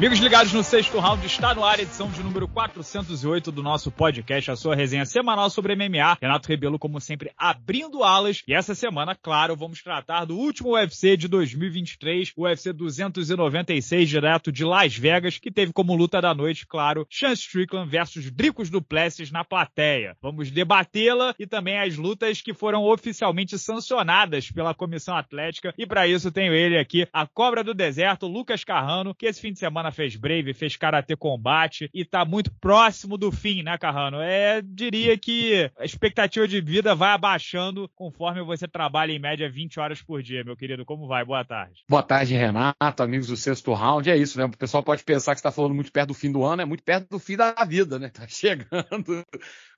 Amigos ligados no sexto round, está no ar edição de número 408 do nosso podcast, a sua resenha semanal sobre MMA. Renato Rebelo, como sempre, abrindo alas. E essa semana, claro, vamos tratar do último UFC de 2023, o UFC 296, direto de Las Vegas, que teve como luta da noite, claro, Chance Strickland versus Dricos Duplessis na plateia. Vamos debatê-la e também as lutas que foram oficialmente sancionadas pela Comissão Atlética. E para isso tenho ele aqui, a cobra do deserto, Lucas Carrano, que esse fim de semana Katana, fez Brave, fez Karate Combate e tá muito próximo do fim, né, Carrano? É, diria que a expectativa de vida vai abaixando conforme você trabalha em média 20 horas por dia, meu querido. Como vai? Boa tarde. Boa tarde, Renato, amigos do sexto round. É isso, né? O pessoal pode pensar que está falando muito perto do fim do ano, é muito perto do fim da vida, né? Tá chegando.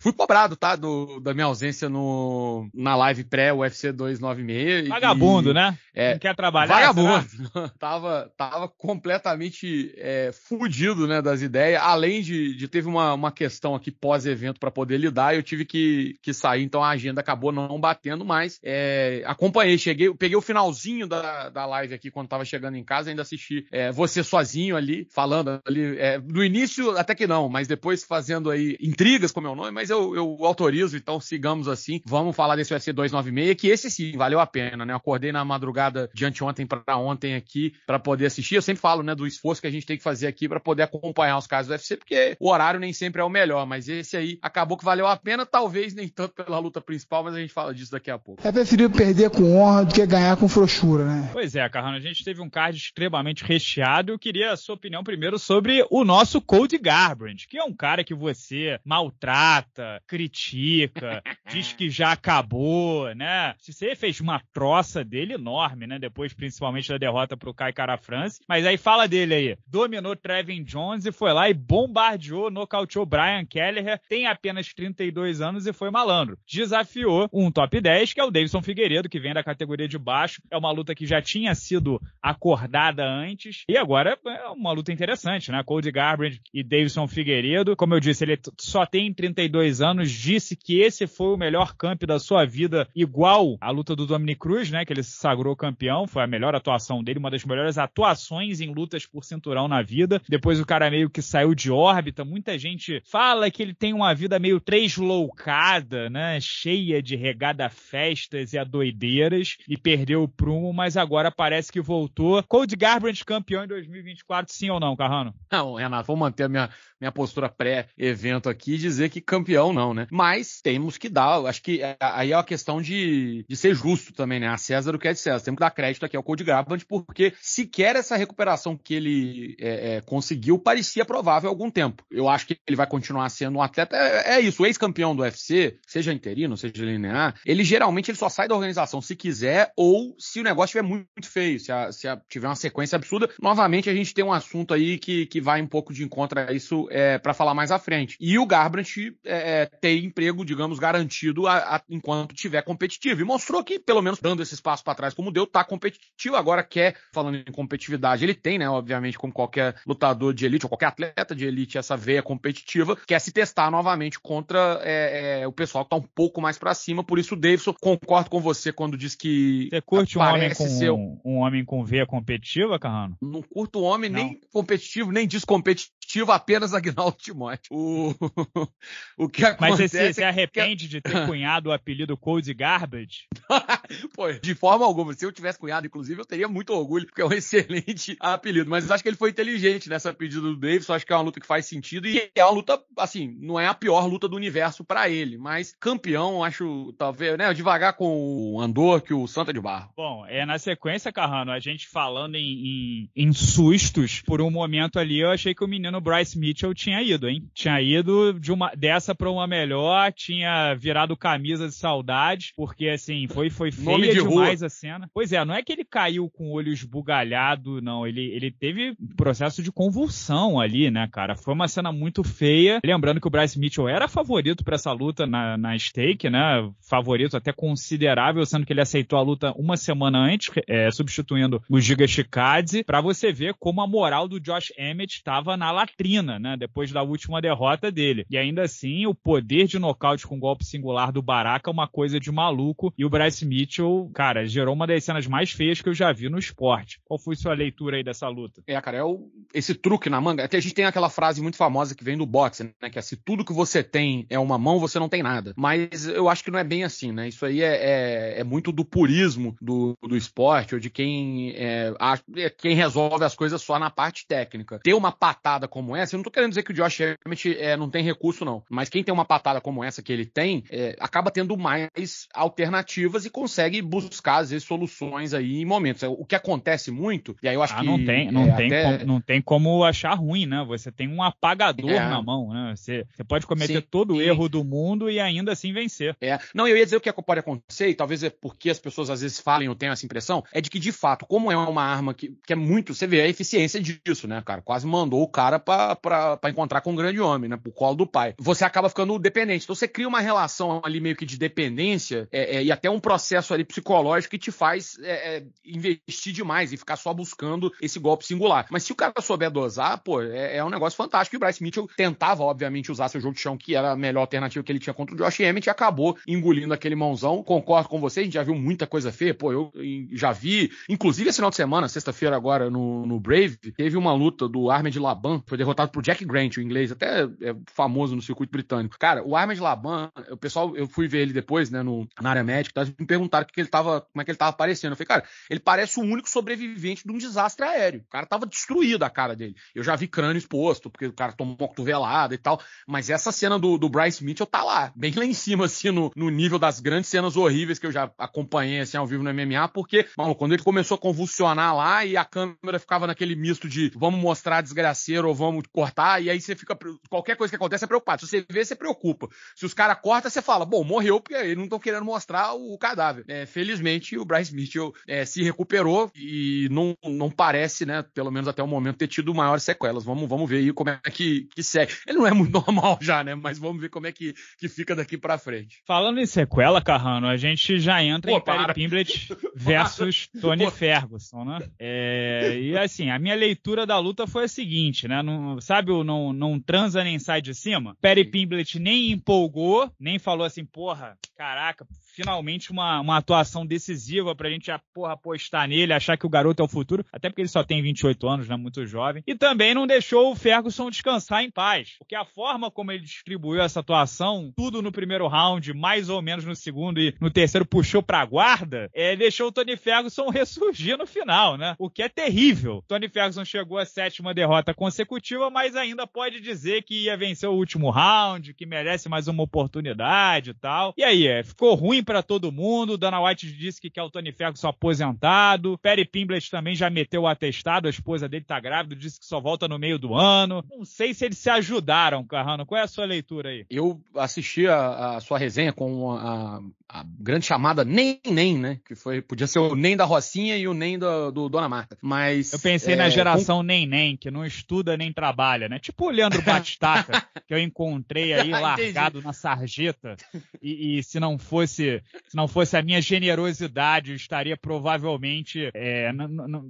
Fui cobrado, tá? Do, da minha ausência no, na live pré-UFC 296. Vagabundo, e, né? É, Não quer trabalhar. Vagabundo. Né? Tava, tava completamente é, fudido né, das ideias. Além de, de teve uma, uma questão aqui pós-evento para poder lidar, eu tive que, que sair, então a agenda acabou não batendo mais. É, acompanhei, cheguei, peguei o finalzinho da, da live aqui quando estava chegando em casa, ainda assisti é, você sozinho ali, falando ali. É, no início, até que não, mas depois fazendo aí intrigas com meu é nome, mas eu, eu autorizo, então sigamos assim. Vamos falar desse UFC 296, que esse sim valeu a pena, né? Eu acordei na madrugada de anteontem para ontem aqui para poder assistir. Eu sempre falo, né, do esforço que a gente tem tem que fazer aqui para poder acompanhar os casos do UFC, porque o horário nem sempre é o melhor, mas esse aí acabou que valeu a pena, talvez nem tanto pela luta principal, mas a gente fala disso daqui a pouco. É preferível perder com honra do que ganhar com frouxura, né? Pois é, Carrano, a gente teve um card extremamente recheado. Eu queria a sua opinião primeiro sobre o nosso Cody Garbrandt, que é um cara que você maltrata, critica, diz que já acabou, né? Você fez uma troça dele enorme, né? Depois, principalmente, da derrota pro Kai Cara France. Mas aí fala dele aí dominou Trevin Jones e foi lá e bombardeou, nocauteou Brian Kelleher, tem apenas 32 anos e foi malandro. Desafiou um top 10, que é o Davidson Figueiredo, que vem da categoria de baixo. É uma luta que já tinha sido acordada antes e agora é uma luta interessante, né? Cody Garbrandt e Davidson Figueiredo. Como eu disse, ele só tem 32 anos, disse que esse foi o melhor camp da sua vida, igual a luta do Dominic Cruz, né? Que ele se sagrou campeão, foi a melhor atuação dele, uma das melhores atuações em lutas por cinturão na vida. Depois o cara meio que saiu de órbita. Muita gente fala que ele tem uma vida meio trêsloucada, né? Cheia de regada festas e a doideiras e perdeu o prumo, mas agora parece que voltou. Cold Garbrandt campeão em 2024, sim ou não, Carrano? Não, Renato, vou manter a minha, minha postura pré-evento aqui e dizer que campeão não, né? Mas temos que dar, acho que é, aí é uma questão de, de ser justo também, né? A César o que é de César. Temos que dar crédito aqui ao Cold Garbrandt porque sequer essa recuperação que ele é, é, conseguiu parecia provável há algum tempo. Eu acho que ele vai continuar sendo um atleta. É, é isso, o ex-campeão do UFC, seja interino, seja linear, ele geralmente ele só sai da organização se quiser ou se o negócio estiver muito, muito feio, se, a, se a, tiver uma sequência absurda. Novamente, a gente tem um assunto aí que, que vai um pouco de encontro a isso é, para falar mais à frente. E o Garbrandt é, é, tem emprego, digamos, garantido a, a, enquanto tiver competitivo. E mostrou que, pelo menos dando esse espaço para trás como deu, tá competitivo. Agora quer, falando em competitividade, ele tem, né, obviamente, como qualquer lutador de elite, ou qualquer atleta de elite, essa veia competitiva, quer se testar novamente contra é, é, o pessoal que está um pouco mais para cima. Por isso, Davidson, concordo com você quando diz que. Você curte um homem, com, ser... um, um homem com veia competitiva, Carrano? Não curto homem Não. nem competitivo, nem descompetitivo ativa apenas Agnaldo Timóteo. O, o que acontece... Mas você é se arrepende de ter ah. cunhado o apelido Cold Garbage? Pô, de forma alguma. Se eu tivesse cunhado, inclusive, eu teria muito orgulho, porque é um excelente apelido. Mas acho que ele foi inteligente nessa pedida do Davis. Acho que é uma luta que faz sentido e é uma luta, assim, não é a pior luta do universo para ele. Mas campeão, acho, talvez, né? Devagar com o Andor que o Santa de Barro. Bom, é na sequência, Carrano, a gente falando em, em, em sustos, por um momento ali eu achei que o menino ano o Bryce Mitchell tinha ido, hein? Tinha ido de uma dessa para uma melhor, tinha virado camisa de saudade, porque assim, foi foi feia de demais rua. a cena. Pois é, não é que ele caiu com o olho esbugalhado, não, ele ele teve processo de convulsão ali, né, cara? Foi uma cena muito feia. Lembrando que o Bryce Mitchell era favorito para essa luta na, na stake, né? Favorito até considerável, sendo que ele aceitou a luta uma semana antes, é, substituindo o Giga Chikadze, para você ver como a moral do Josh Emmett estava na latrina, né? Depois da última derrota dele. E ainda assim, o poder de nocaute com golpe singular do Baraka é uma coisa de maluco. E o Bryce Mitchell, cara, gerou uma das cenas mais feias que eu já vi no esporte. Qual foi sua leitura aí dessa luta? É, cara, é o, esse truque na manga. Até a gente tem aquela frase muito famosa que vem do boxe, né? Que é se tudo que você tem é uma mão, você não tem nada. Mas eu acho que não é bem assim, né? Isso aí é, é, é muito do purismo do, do esporte, ou de quem, é, a, é quem resolve as coisas só na parte técnica. Ter uma patada como essa, eu não tô querendo dizer que o Josh Emmett é, não tem recurso, não. Mas quem tem uma patada como essa que ele tem, é, acaba tendo mais alternativas e consegue buscar, às vezes, soluções aí em momentos. O que acontece muito, e aí eu acho ah, que. Não tem, não, é, tem até... como, não tem como achar ruim, né? Você tem um apagador é. na mão, né? Você, você pode cometer sim, todo o erro do mundo e ainda assim vencer. É. Não, eu ia dizer o é que pode acontecer, e talvez é porque as pessoas às vezes falem ou tenham essa impressão, é de que, de fato, como é uma arma que, que é muito. Você vê a eficiência disso, né, cara? Quase mandou o cara para encontrar com um grande homem, né? Pro colo do pai. Você acaba ficando dependente. Então você cria uma relação ali meio que de dependência é, é, e até um processo ali psicológico que te faz é, é investir demais e ficar só buscando esse golpe singular. Mas se o cara souber dosar, pô, é, é, um negócio fantástico. E o Bryce Mitchell tentava, obviamente, usar seu jogo de chão, que era a melhor alternativa que ele tinha contra o Josh Emmett, e acabou engolindo aquele mãozão. Concordo com você, a gente já viu muita coisa feia. Pô, eu já vi, inclusive esse final de semana, sexta-feira agora no, no Brave, teve uma luta do Armin de Laban foi derrotado por Jack Grant, o inglês, até é famoso no circuito britânico. Cara, o Ahmed Laban, o pessoal, eu fui ver ele depois, né, no, na área médica, tá? me perguntaram que que ele tava, como é que ele tava aparecendo. Eu falei, cara, ele parece o único sobrevivente de um desastre aéreo. O cara tava destruído a cara dele. Eu já vi crânio exposto, porque o cara tomou uma cotovelada e tal. Mas essa cena do, do Bryce Mitchell tá lá, bem lá em cima, assim, no, no nível das grandes cenas horríveis que eu já acompanhei, assim, ao vivo no MMA, porque, mano, quando ele começou a convulsionar lá e a câmera ficava naquele misto de vamos mostrar desgraceiro ou vamos cortar, e aí você fica. Qualquer coisa que acontece é preocupado. Se você vê, você preocupa. Se os caras cortam, você fala, bom, morreu porque eles não estão querendo mostrar o cadáver. É, felizmente, o Bryce Mitchell é, se recuperou e não, não parece, né, pelo menos até o momento, ter tido maiores sequelas. Vamos, vamos ver aí como é que, que segue. Ele não é muito normal já, né? Mas vamos ver como é que, que fica daqui pra frente. Falando em sequela, Carrano, a gente já entra Pô, em Perry pimblet versus Tony Pô. Ferguson, né? É, e assim, a minha leitura da luta foi a seguinte, né? não, sabe, não, não transa nem sai de cima. Perry Pimblett nem empolgou, nem falou assim, porra, caraca, finalmente uma, uma atuação decisiva pra gente porra, apostar nele, achar que o garoto é o futuro, até porque ele só tem 28 anos, né? Muito jovem. E também não deixou o Ferguson descansar em paz, porque a forma como ele distribuiu essa atuação, tudo no primeiro round, mais ou menos no segundo e no terceiro puxou pra guarda, é, deixou o Tony Ferguson ressurgir no final, né? O que é terrível. Tony Ferguson chegou à sétima derrota consecutiva, mas ainda pode dizer que ia vencer o último round, que merece mais uma oportunidade e tal. E aí, é, ficou ruim para todo mundo. Dana White disse que quer o Tony Ferguson aposentado. Perry Pimblett também já meteu o atestado, a esposa dele tá grávida, disse que só volta no meio do ano. Não sei se eles se ajudaram, Carrano. Qual é a sua leitura aí? Eu assisti a, a sua resenha com a, a grande chamada nem nem, né? Que foi podia ser o nem da Rocinha e o nem do, do Dona Marta. Mas eu pensei é, na geração com... nem nem que não estuda nem trabalha, né? Tipo o Leandro Batistaca que eu encontrei aí largado na sarjeta e, e, se não fosse se não fosse a minha generosidade eu estaria provavelmente é,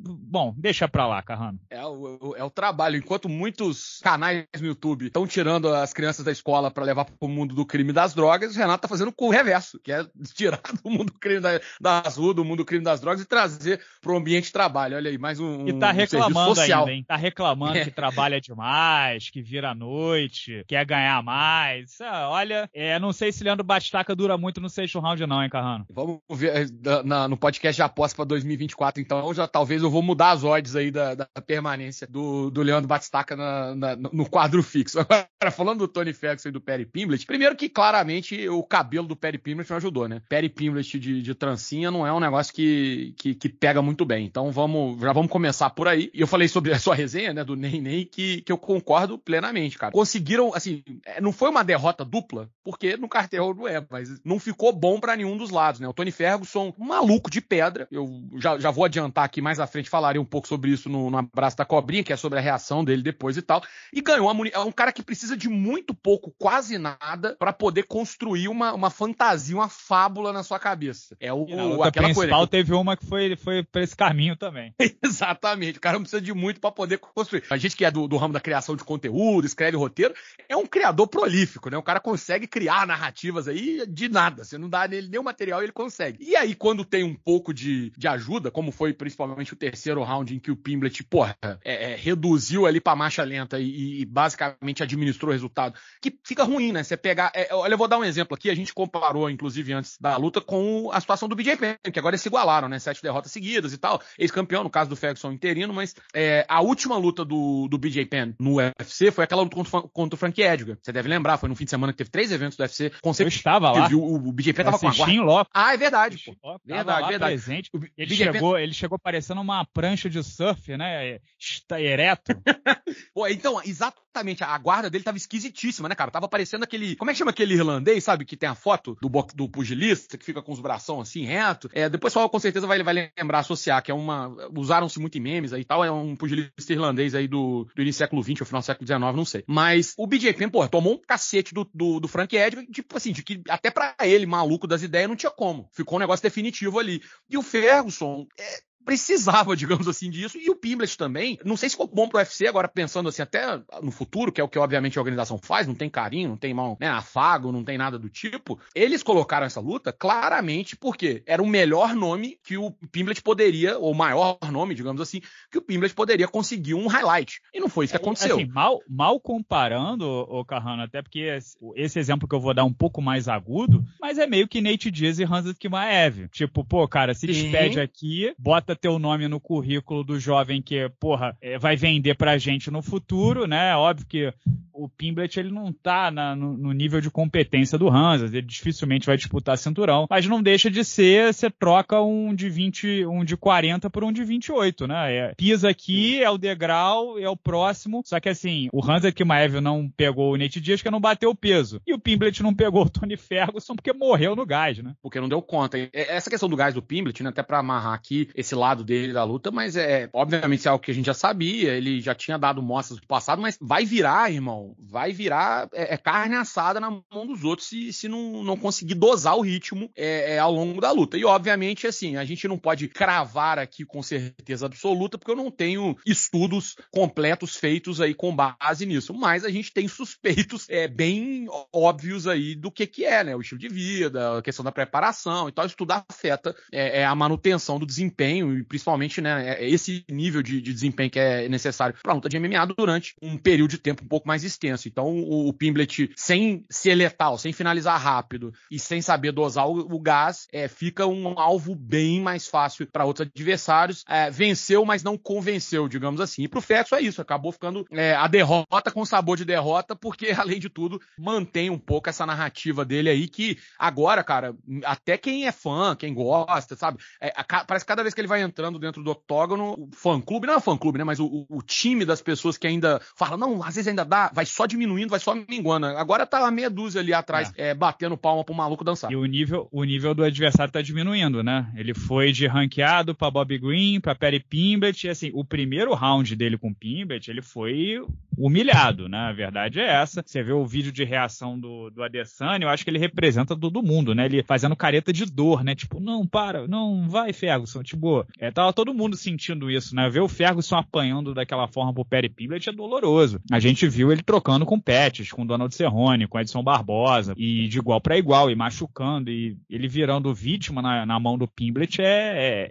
bom deixa pra lá, Carrano. É o, é o trabalho. Enquanto muitos canais no YouTube estão tirando as crianças da escola para levar para o mundo do crime e das drogas, o Renato tá fazendo o reverso, que é tirar do mundo crime da, das ruas, do mundo crime das drogas e trazer para o ambiente de trabalho. Olha aí, mais um. E tá um reclamando ainda, hein? Tá reclamando é. que trabalha demais, que vira à noite, quer ganhar mais. Olha, é, não sei se Leandro Bastaca dura muito no sexto round, não, hein, Carrano? Vamos ver eh, na, no podcast de aposta para 2024, então já talvez eu vou mudar as odds aí da, da permanência do, do Leandro Batistaca na, na, no quadro fixo. Agora, falando do Tony Ferguson e do Perry Pimblett, primeiro que claramente o cabelo do Perry Pimblett não ajudou comentou, né? Perry Pimlet de, de trancinha não é um negócio que, que, que, pega muito bem. Então vamos, já vamos começar por aí. E eu falei sobre a sua resenha, né, do Ney Ney, que, que eu concordo plenamente, cara. Conseguiram, assim, é, não foi uma derrota dupla, porque no cartel não é, mas não ficou bom para nenhum dos lados, né? O Tony Ferguson, maluco de pedra. Eu já, já vou adiantar aqui mais à frente, falarei um pouco sobre isso no, no Abraço da Cobrinha, que é sobre a reação dele depois e tal. E ganhou a é um cara que precisa de muito pouco, quase nada, para poder construir uma, uma fantasia, uma fábula na sua cabeça. É o, na luta aquela principal coisa. teve uma que foi, foi para esse caminho também. Exatamente. O cara não precisa de muito para poder construir. A gente que é do, do ramo da criação de conteúdo, escreve roteiro, é um criador prolífico, né? O cara consegue criar narrativas aí de nada. Você não dá nele nenhum material ele consegue. E aí, quando tem um pouco de, de ajuda, como foi principalmente o terceiro round em que o Pimblet, porra, é, é, reduziu ali pra marcha lenta e, e, basicamente administrou o resultado, que fica ruim, né? Você pegar. É, olha, eu vou dar um exemplo aqui. A gente comparou, inclusive, antes da luta com a situação do BJ Penn, que agora eles se igualaram, né? Sete derrotas seguidas e tal. Ex-campeão, no caso do Ferguson interino, mas é, a última luta do, do BJ Penn no UFC foi aquela luta contra, contra o Frank Edgar. Você deve lembrar, foi no fim de semana que teve três eventos do UFC Eu estava lá. O, o BJ Penn tava com a guarda. Lopes. Ah, é verdade, pô. verdade, verdade. Presente. O ele, chegou, Penn... ele chegou parecendo uma prancha de surf, né? Está ereto. pô, então, exatamente, a guarda dele tava esquisitíssima, né, cara? Tava parecendo aquele. Como é que chama aquele irlandês, sabe? Que tem a foto do, do pugilista, que fica com os bração assim, reto. É, depois só com certeza vai, vai lembrar, associar, que é uma. Usaram-se muito em memes aí e tal. É um pugilista irlandês aí do, do início do século XX, ou final do século XIX, não sei. Mas o BJ Penn, pô, tomou um cacete do, do, do Frank Edwin, tipo assim, de que até para ele, maluco das ideias, não tinha como. Ficou um negócio definitivo ali. E o Ferguson, é, precisava, digamos assim, disso, e o Pimblet também. Não sei se ficou bom pro UFC, agora pensando assim, até no futuro, que é o que obviamente a organização faz, não tem carinho, não tem mal, né, afago, não tem nada do tipo. Eles colocaram essa luta claramente porque era o melhor nome que o Pimblet poderia, ou o maior nome, digamos assim, que o Pimblet poderia conseguir um highlight. E não foi isso que é, aconteceu. Assim, mal, mal comparando, o Carrano, até porque esse exemplo que eu vou dar um pouco mais agudo, mas é meio que Nate Diaz e Hans Kimaev. Tipo, pô, cara, se despede Sim. aqui, bota bota teu nome no currículo do jovem que, porra, é, vai vender pra gente no futuro, né? É óbvio que o Pimblet ele não tá na, no, no, nível de competência do Hansa, ele dificilmente vai disputar cinturão, mas não deixa de ser, você troca um de 20, um de 40 por um de 28, né? É, pisa aqui, é o degrau, é o próximo, só que assim, o Hansa Kimaev não pegou o Nate Dias que não bateu o peso, e o Pimblet não pegou o Tony Ferguson porque morreu no gás, né? Porque não deu conta. É, essa questão do gás do Pimblet, né, até para amarrar aqui esse lado dele da luta, mas é obviamente é algo que a gente já sabia, ele já tinha dado mostras do passado, mas vai virar, irmão, vai virar é, é carne assada na mão dos outros se, se não, não conseguir dosar o ritmo é, é, ao longo da luta. E obviamente, assim, a gente não pode cravar aqui com certeza absoluta, porque eu não tenho estudos completos feitos aí com base nisso, mas a gente tem suspeitos é, bem óbvios aí do que que é, né, o estilo de vida, a questão da preparação e tal, isso tudo afeta é, é a manutenção do desempenho e principalmente né, é, é esse nível de, de desempenho que é necessário para luta de MMA durante um período de tempo um pouco mais extenso. Então o, o Pimblet, sem ser letal, sem finalizar rápido e sem saber dosar o, o gás, é, fica um alvo bem mais fácil para outros adversários. É, venceu, mas não convenceu, digamos assim. E para o Fetso é isso, acabou ficando é, a derrota com sabor de derrota, porque além de tudo mantém um pouco essa narrativa dele aí que agora, cara, até quem é fã, quem gosta, sabe? É, a, parece que cada vez que ele vai entrando dentro do octógono, o fã-clube, não é fã-clube, né? Mas o, o, time das pessoas que ainda fala, não, às vezes ainda dá, vai só diminuindo, vai só minguando. Agora tá a meia dúzia ali atrás, é. É, batendo palma pro maluco dançar. E o nível, o nível do adversário tá diminuindo, né? Ele foi de ranqueado pra Bob Green, pra Perry Pimblet, e assim, o primeiro round dele com o Pimblet, ele foi humilhado, né? A verdade é essa. Você vê o vídeo de reação do, do Adesanya, eu acho que ele representa todo mundo, né? Ele fazendo careta de dor, né? Tipo, não, para, não, vai, Ferguson. Tipo, é, tava todo mundo sentindo isso, né? Ver o Ferguson apanhando daquela forma pro Perry Pimblett é doloroso. A gente viu ele trocando com Pettis, com Donald Cerrone, com Edson Barbosa, e de igual para igual, e machucando, e ele virando vítima na, na mão do Pimblett é,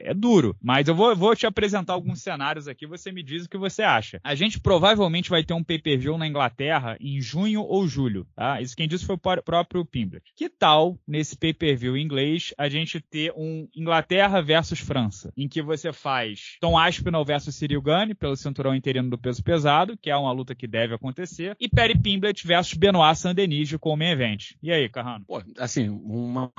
é, é, duro. Mas eu vou, vou te apresentar alguns cenários aqui, você me diz o que você acha. A gente provavelmente vai ter um pay-per-view na Inglaterra em junho ou julho, tá? Isso quem disse foi o próprio Pimblett. Que tal, nesse pay-per-view inglês, a gente ter um Inglaterra versus França? em que você faz Tom Aspinall versus Cyril Gane pelo cinturão interino do peso pesado, que é uma luta que deve acontecer, e Perry Pimblett versus Benoit Sandenige com o main event. E aí, Carrano? Pô, assim, uma...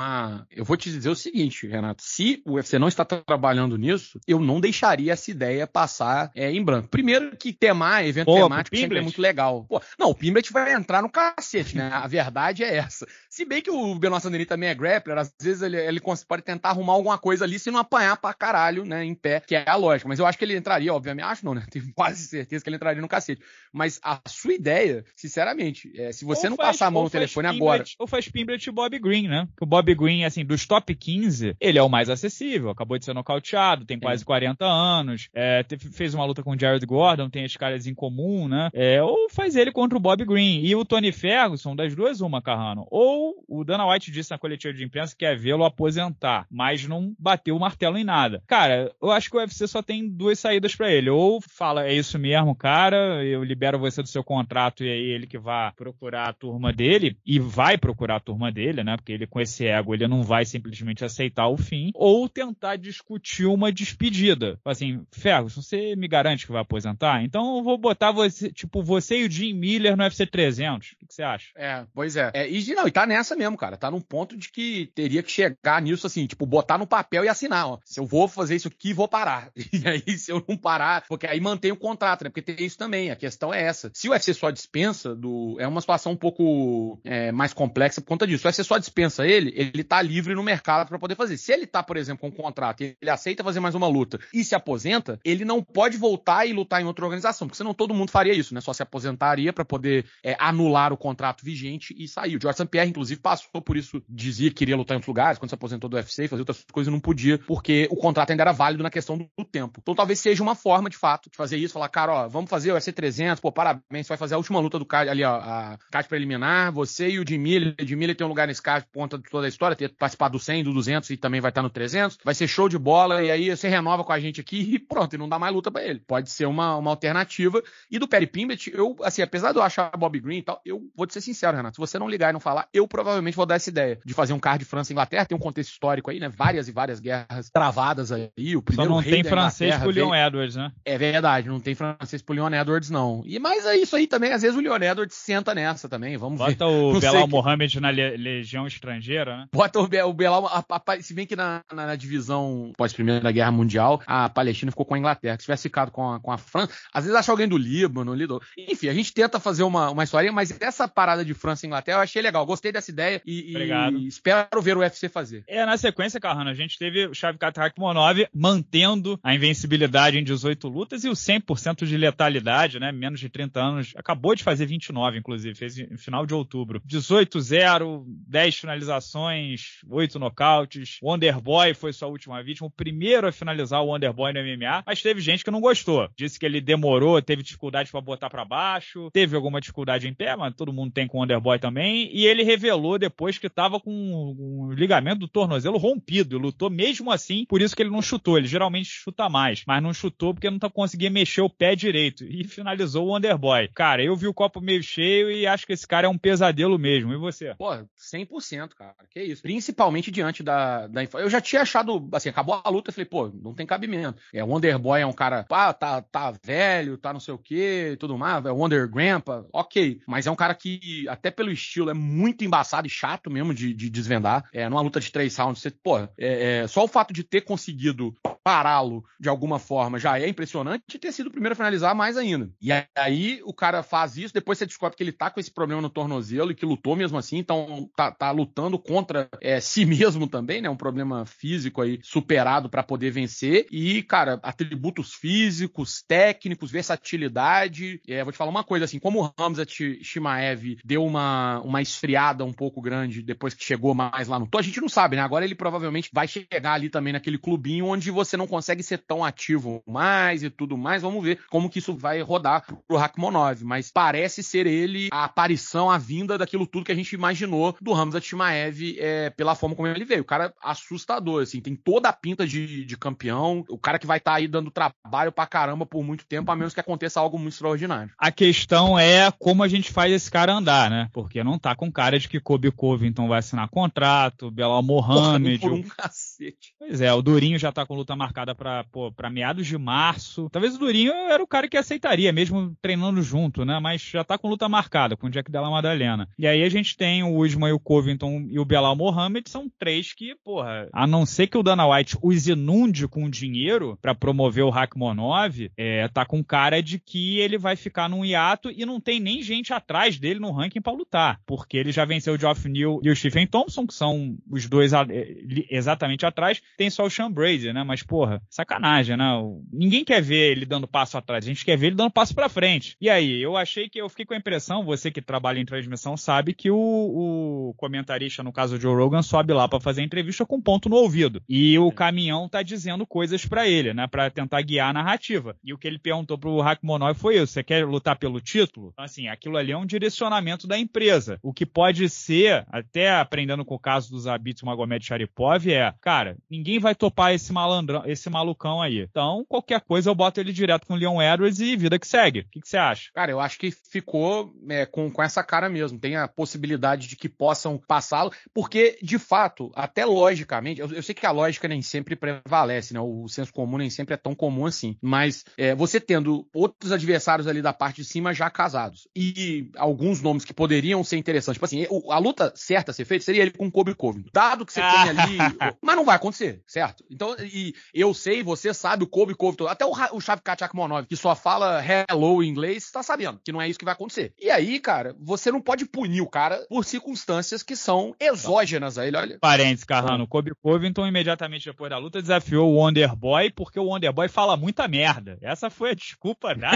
Eu vou te dizer o seguinte, Renato, se o UFC não está trabalhando nisso, eu não deixaria essa ideia passar é, em branco. Primeiro que temar evento Pô, temático sempre é muito legal. Pô, não, o Pimblett vai entrar no cacete, né? A verdade é essa. Se bem que o Benoit Sandenige também é grappler, às vezes ele, ele pode tentar arrumar alguma coisa ali se não apanhar pra caralho né, em pé, que é a lógica. Mas eu acho que ele entraria, obviamente, acho não, né? Tenho quase certeza que ele entraria no cacete. Mas a sua ideia, sinceramente, é, se você ou não faz, passar a mão no telefone Pimblet, agora. Ou faz Pimblet e Bob Green, né? Que o Bob Green, assim, dos top 15, ele é o mais acessível. Acabou de ser nocauteado, tem quase é. 40 anos, é, fez uma luta com o Jared Gordon, tem as caras em comum, né? É, ou faz ele contra o Bob Green. E o Tony Ferguson, das duas, uma, Carrano. Ou o Dana White disse na coletiva de imprensa que quer vê-lo aposentar, mas não bateu o martelo em nada. Cara, Cara, eu acho que o UFC só tem duas saídas para ele. Ou fala, é isso mesmo, cara, eu libero você do seu contrato e aí ele que vai procurar a turma dele, e vai procurar a turma dele, né? Porque ele com esse ego, ele não vai simplesmente aceitar o fim. Ou tentar discutir uma despedida. Assim, Fergus, você me garante que vai aposentar? Então eu vou botar você, tipo, você e o Jim Miller no UFC 300. O que você acha? É, pois é. é e, não, e tá nessa mesmo, cara. Tá num ponto de que teria que chegar nisso, assim, tipo, botar no papel e assinar, ó. Se eu vou fazer fazer isso aqui e vou parar. E aí, se eu não parar, porque aí mantém o contrato, né? Porque tem isso também, a questão é essa. Se o UFC só dispensa do. É uma situação um pouco é, mais complexa por conta disso. O UFC só dispensa ele, ele tá livre no mercado para poder fazer. Se ele tá, por exemplo, com um contrato e ele aceita fazer mais uma luta e se aposenta, ele não pode voltar e lutar em outra organização, porque senão todo mundo faria isso, né? Só se aposentaria para poder é, anular o contrato vigente e sair. O George St. Pierre, inclusive, passou por isso, dizia que queria lutar em outros lugares, quando se aposentou do UFC, fazer outras coisas e não podia, porque o contrato ainda era válido na questão do tempo. Então talvez seja uma forma, de fato, de fazer isso, falar, cara, ó, vamos fazer o UFC 300, pô, parabéns, você vai fazer a última luta do card ali, ó, a card preliminar, você e o Dimilha, o Dimilha tem um lugar nesse card por conta de toda a história, ter participado do 100, do 200 e também vai estar no 300, vai ser show de bola e aí você renova com a gente aqui e pronto, e não dá mais luta para ele. Pode ser uma, uma alternativa. E do Perry Pimbet, eu, assim, apesar de eu achar Bob Green e tal, eu vou te ser sincero, Renato, se você não ligar e não falar, eu provavelmente vou dar essa ideia de fazer um card de França-Inglaterra, tem um contexto histórico aí, né, várias e várias guerras travadas aí aí, o primeiro Só não tem francês pro Leon Edwards, né? É verdade, não tem francês pro Leon Edwards, não. E, mas é isso aí também, às vezes o Leon Edwards senta nessa também, vamos Bota ver. Bota o não Belal Mohamed que... na Legião Estrangeira, né? Bota o, Be o Belal, a, a, se bem que na, na, na divisão pós-Primeira Guerra Mundial, a Palestina ficou com a Inglaterra, se tivesse ficado com a, com a França, às vezes acha alguém do Líbano, Lido. Enfim, a gente tenta fazer uma, uma historinha, mas essa parada de França e Inglaterra eu achei legal, gostei dessa ideia e, e espero ver o UFC fazer. É, na sequência, Carrano, a gente teve o Chave Catarque Monov mantendo a invencibilidade em 18 lutas e o 100% de letalidade, né? Menos de 30 anos. Acabou de fazer 29, inclusive, fez em final de outubro. 18-0, 10 finalizações, 8 nocautes. Wonderboy foi sua última vítima, o primeiro a finalizar o Wonderboy no MMA, mas teve gente que não gostou. Disse que ele demorou, teve dificuldade para botar para baixo, teve alguma dificuldade em pé, mas todo mundo tem com o Wonderboy também. E ele revelou depois que estava com o ligamento do tornozelo rompido e lutou mesmo assim, por isso que ele não chutou, ele geralmente chuta mais, mas não chutou porque não tá conseguindo mexer o pé direito. E finalizou o Underboy. Cara, eu vi o copo meio cheio e acho que esse cara é um pesadelo mesmo. E você? Pô, 100%, cara. Que isso. Principalmente diante da, da. Eu já tinha achado, assim, acabou a luta, eu falei, pô, não tem cabimento. É, o Underboy é um cara, pá, tá, tá velho, tá não sei o que, tudo mais, é o Wonder Grandpa, ok. Mas é um cara que, até pelo estilo, é muito embaçado e chato mesmo de, de desvendar. É, numa luta de três rounds, você, pô, é, é, só o fato de ter conseguido conseguido pará-lo de alguma forma já é impressionante, ter sido o primeiro a finalizar mais ainda. E aí o cara faz isso, depois você descobre que ele tá com esse problema no tornozelo e que lutou mesmo assim, então tá, tá lutando contra é, si mesmo também, né? Um problema físico aí superado para poder vencer. E, cara, atributos físicos, técnicos, versatilidade. É, vou te falar uma coisa assim, como o Hamzat Shimaev deu uma, uma esfriada um pouco grande depois que chegou mais lá no topo, a gente não sabe, né? Agora ele provavelmente vai chegar ali também naquele clubinho onde você não consegue ser tão ativo mais e tudo mais. Vamos ver como que isso vai rodar pro Rakhmonov, mas parece ser ele a aparição, a vinda daquilo tudo que a gente imaginou do Ramos Atimaev é, pela forma como ele veio. O cara assustador, assim, tem toda a pinta de, de campeão, o cara que vai estar tá aí dando trabalho pra caramba por muito tempo, a menos que aconteça algo muito extraordinário. A questão é como a gente faz esse cara andar, né? Porque não tá com cara de que Kobe Covington vai assinar contrato, Belal Mohamed. por um cacete. Pois é, o Durinho já tá com luta marcada para meados de março. Talvez o Durinho era o cara que aceitaria, mesmo treinando junto, né? Mas já tá com luta marcada com o Jack Della Madalena. E aí a gente tem o Usman e o Covington e o Belal Mohamed, são três que, porra, a não ser que o Dana White os inunde com dinheiro para promover o Rakhmonov, é, tá com cara de que ele vai ficar num hiato e não tem nem gente atrás dele no ranking para lutar, porque ele já venceu o Geoff Neal e o Stephen Thompson, que são os dois eh, exatamente atrás, tem só o Sean Brady né? Mas, porra, sacanagem, né? Ninguém quer ver ele dando passo atrás, a gente quer ver ele dando passo pra frente. E aí, eu achei que eu fiquei com a impressão, você que trabalha em transmissão sabe que o, o comentarista, no caso de Joe Rogan, sobe lá para fazer entrevista com um ponto no ouvido. E o é. caminhão tá dizendo coisas para ele, né? Pra tentar guiar a narrativa. E o que ele perguntou pro Hackmonoi foi isso: você quer lutar pelo título? Então, assim, aquilo ali é um direcionamento da empresa. O que pode ser, até aprendendo com o caso dos Abits Magomed Sharipov, é, cara, ninguém vai topar esse esse malandrão, esse malucão aí. Então, qualquer coisa eu boto ele direto com o Leon Edwards e vida que segue. O que, você acha? Cara, eu acho que ficou é, com, com essa cara mesmo. Tem a possibilidade de que possam passá-lo, porque, de fato, até logicamente, eu, eu, sei que a lógica nem sempre prevalece, né? O senso comum nem sempre é tão comum assim. Mas é, você tendo outros adversários ali da parte de cima já casados e alguns nomes que poderiam ser interessantes, tipo assim, a luta certa a ser feita seria ele com Kobe Covington. Dado que você tem ali. Mas não vai acontecer, certo? Então, e eu sei, você sabe, o Kobe, Kobe, todo, até o, o Shavkat Akhmonov, que só fala hello em inglês, tá sabendo que não é isso que vai acontecer. E aí, cara, você não pode punir o cara por circunstâncias que são exógenas a ele, olha. Parênteses, Carrano, Kobe Covington imediatamente depois da luta desafiou o Wonderboy porque o Wonderboy fala muita merda. Essa foi a desculpa né?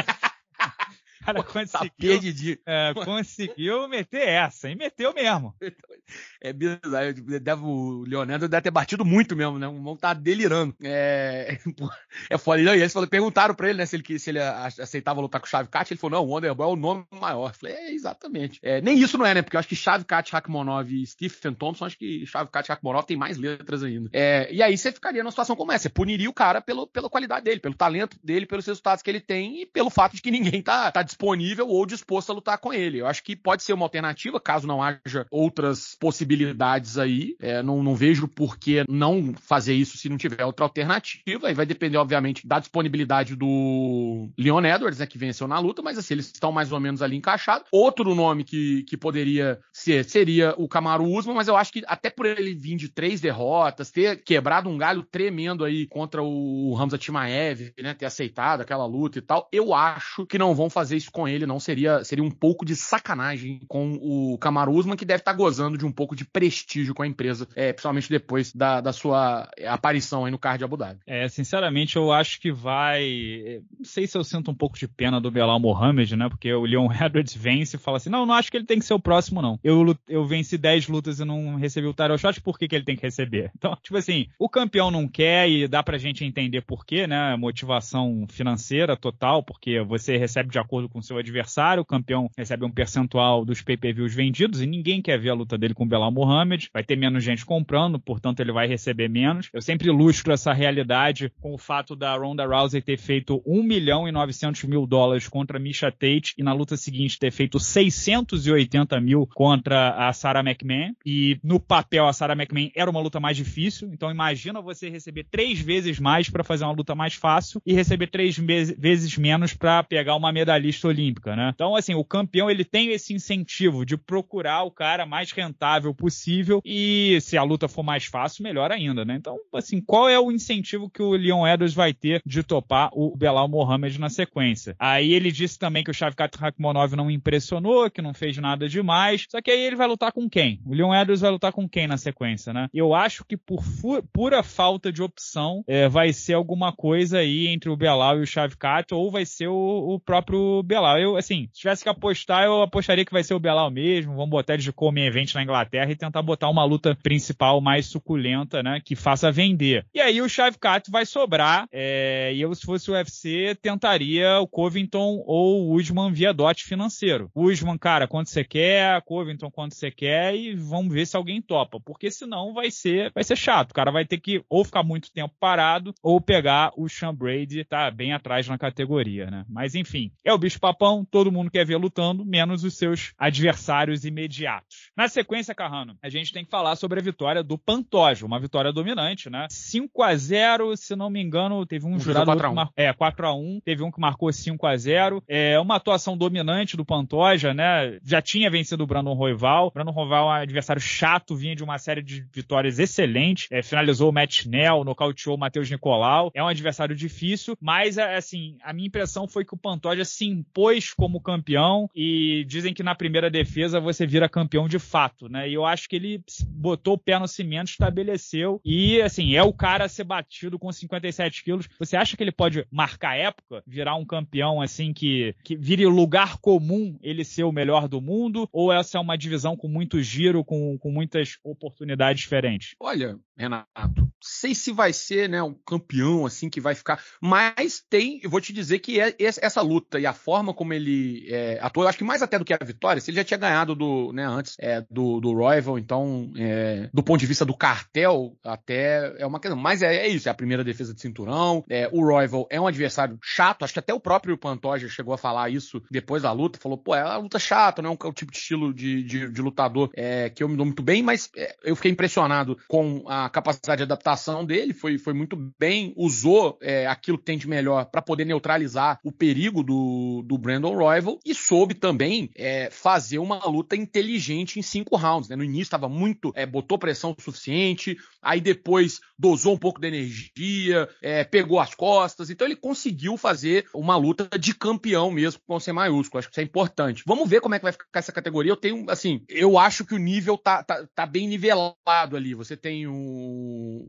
cara tá conseguiu, é, conseguiu meter essa, e meteu mesmo. É bizarro, deve, o Leonardo deve ter batido muito mesmo, né? O mão tá delirando. É, é foda. E eles falaram, perguntaram pra ele, né, se ele, se ele aceitava lutar com o Shavkat, ele falou, não, o Wonderboy é o nome maior. Eu falei, é, exatamente. É, nem isso não é, né, porque eu acho que Shavkat, Hakimonov e Stephen Thompson, acho que Shavkat, Hakimonov tem mais letras ainda. É, e aí você ficaria numa situação como essa, você puniria o cara pelo, pela qualidade dele, pelo talento dele, pelos resultados que ele tem e pelo fato de que ninguém tá, tá disponível ou disposto a lutar com ele. Eu acho que pode ser uma alternativa, caso não haja outras possibilidades aí. É, não, não vejo por que não fazer isso se não tiver outra alternativa. Aí vai depender, obviamente, da disponibilidade do Leon Edwards, né, que venceu na luta, mas assim, eles estão mais ou menos ali encaixados. Outro nome que, que poderia ser seria o Camaro Usman, mas eu acho que até por ele vir de três derrotas, ter quebrado um galho tremendo aí contra o Hamza Timaev, né, ter aceitado aquela luta e tal, eu acho que não vão fazer isso isso com ele, não. Seria, seria um pouco de sacanagem com o Camaro Usman, que deve estar tá gozando de um pouco de prestígio com a empresa, é, principalmente depois da, da sua é, aparição aí no card de Abu Dhabi. É, sinceramente, eu acho que vai. É, não sei se eu sinto um pouco de pena do Belal Mohamed, né? Porque o Leon Edwards vence e fala assim: não, não acho que ele tem que ser o próximo, não. Eu, eu venci 10 lutas e não recebi o title shot, por que, que ele tem que receber? Então, tipo assim, o campeão não quer e dá pra gente entender por quê, né? Motivação financeira total, porque você recebe de acordo com com seu adversário. O campeão recebe um percentual dos pay-per-views vendidos e ninguém quer ver a luta dele com o Belal Mohamed. Vai ter menos gente comprando, portanto ele vai receber menos. Eu sempre ilustro essa realidade com o fato da Ronda Rousey ter feito 1 milhão e 900 mil dólares contra a Misha Tate e na luta seguinte ter feito 680 mil contra a Sarah McMahon. E no papel a Sarah McMahon era uma luta mais difícil, então imagina você receber três vezes mais para fazer uma luta mais fácil e receber três vezes menos para pegar uma medalhista Olímpica, né? Então, assim, o campeão ele tem esse incentivo de procurar o cara mais rentável possível e se a luta for mais fácil, melhor ainda, né? Então, assim, qual é o incentivo que o Leon Edwards vai ter de topar o Belal Mohamed na sequência? Aí ele disse também que o Shavkat Rakhmonov não impressionou, que não fez nada demais. Só que aí ele vai lutar com quem? O Leon Edwards vai lutar com quem na sequência, né? Eu acho que por pura falta de opção é, vai ser alguma coisa aí entre o Belal e o Shavkat ou vai ser o, o próprio Belal. Eu, assim, se tivesse que apostar, eu apostaria que vai ser o Belal mesmo. Vamos botar ele de como event na Inglaterra e tentar botar uma luta principal mais suculenta, né? Que faça vender. E aí o Shavkat vai sobrar. É, e eu, se fosse o UFC, tentaria o Covington ou o Usman via dote financeiro. Usman, cara, quando você quer, Covington quando você quer e vamos ver se alguém topa. Porque senão vai ser, vai ser chato. O cara vai ter que ou ficar muito tempo parado ou pegar o Sean Brady, tá bem atrás na categoria, né? Mas enfim, é o bicho Bicho Papão, todo mundo quer ver lutando, menos os seus adversários imediatos. Na sequência, Carrano, a gente tem que falar sobre a vitória do Pantoja, uma vitória dominante, né? 5 a 0 se não me engano, teve um, um jurado 4 a 1. é 4 a 1, teve um que marcou 5 a 0. É uma atuação dominante do Pantoja, né? Já tinha vencido o Brandon Roival. Brandon Roival é um adversário chato, vinha de uma série de vitórias excelentes. É, finalizou o Matt Nell, nocauteou o Matheus Nicolau. É um adversário difícil, mas é, assim, a minha impressão foi que o Pantoja se impôs como campeão e dizem que na primeira defesa você vira campeão de fato, né? E eu acho que ele botou o pé no cimento, estabeleceu e, assim, é o cara a ser batido com 57 quilos. Você acha que ele pode marcar época, virar um campeão, assim, que, que vire lugar comum ele ser o melhor do mundo? Ou essa é uma divisão com muito giro, com, com muitas oportunidades diferentes? Olha, Renato. Sei se vai ser, né, um campeão assim que vai ficar, mas tem, eu vou te dizer que é, essa luta e a forma como ele é, atuou, eu acho que mais até do que a vitória, se ele já tinha ganhado do, né, antes é, do, do Rival, então, é, do ponto de vista do cartel, até é uma questão. Mas é, é isso, é a primeira defesa de cinturão. É, o Rival é um adversário chato, acho que até o próprio Pantoja chegou a falar isso depois da luta, falou, pô, é uma luta chata, não né, é o tipo de estilo de, de, de lutador é, que eu me dou muito bem, mas eu fiquei impressionado com a a capacidade de adaptação dele, foi, foi muito bem, usou é, aquilo que tem de melhor para poder neutralizar o perigo do, do Brandon Royal e soube também é, fazer uma luta inteligente em cinco rounds. Né? No início estava muito, é, botou pressão suficiente, aí depois dosou um pouco de energia, é, pegou as costas, então ele conseguiu fazer uma luta de campeão mesmo com C maiúsculo. Acho que isso é importante. Vamos ver como é que vai ficar essa categoria. Eu tenho, assim, eu acho que o nível tá, tá, tá bem nivelado ali. Você tem um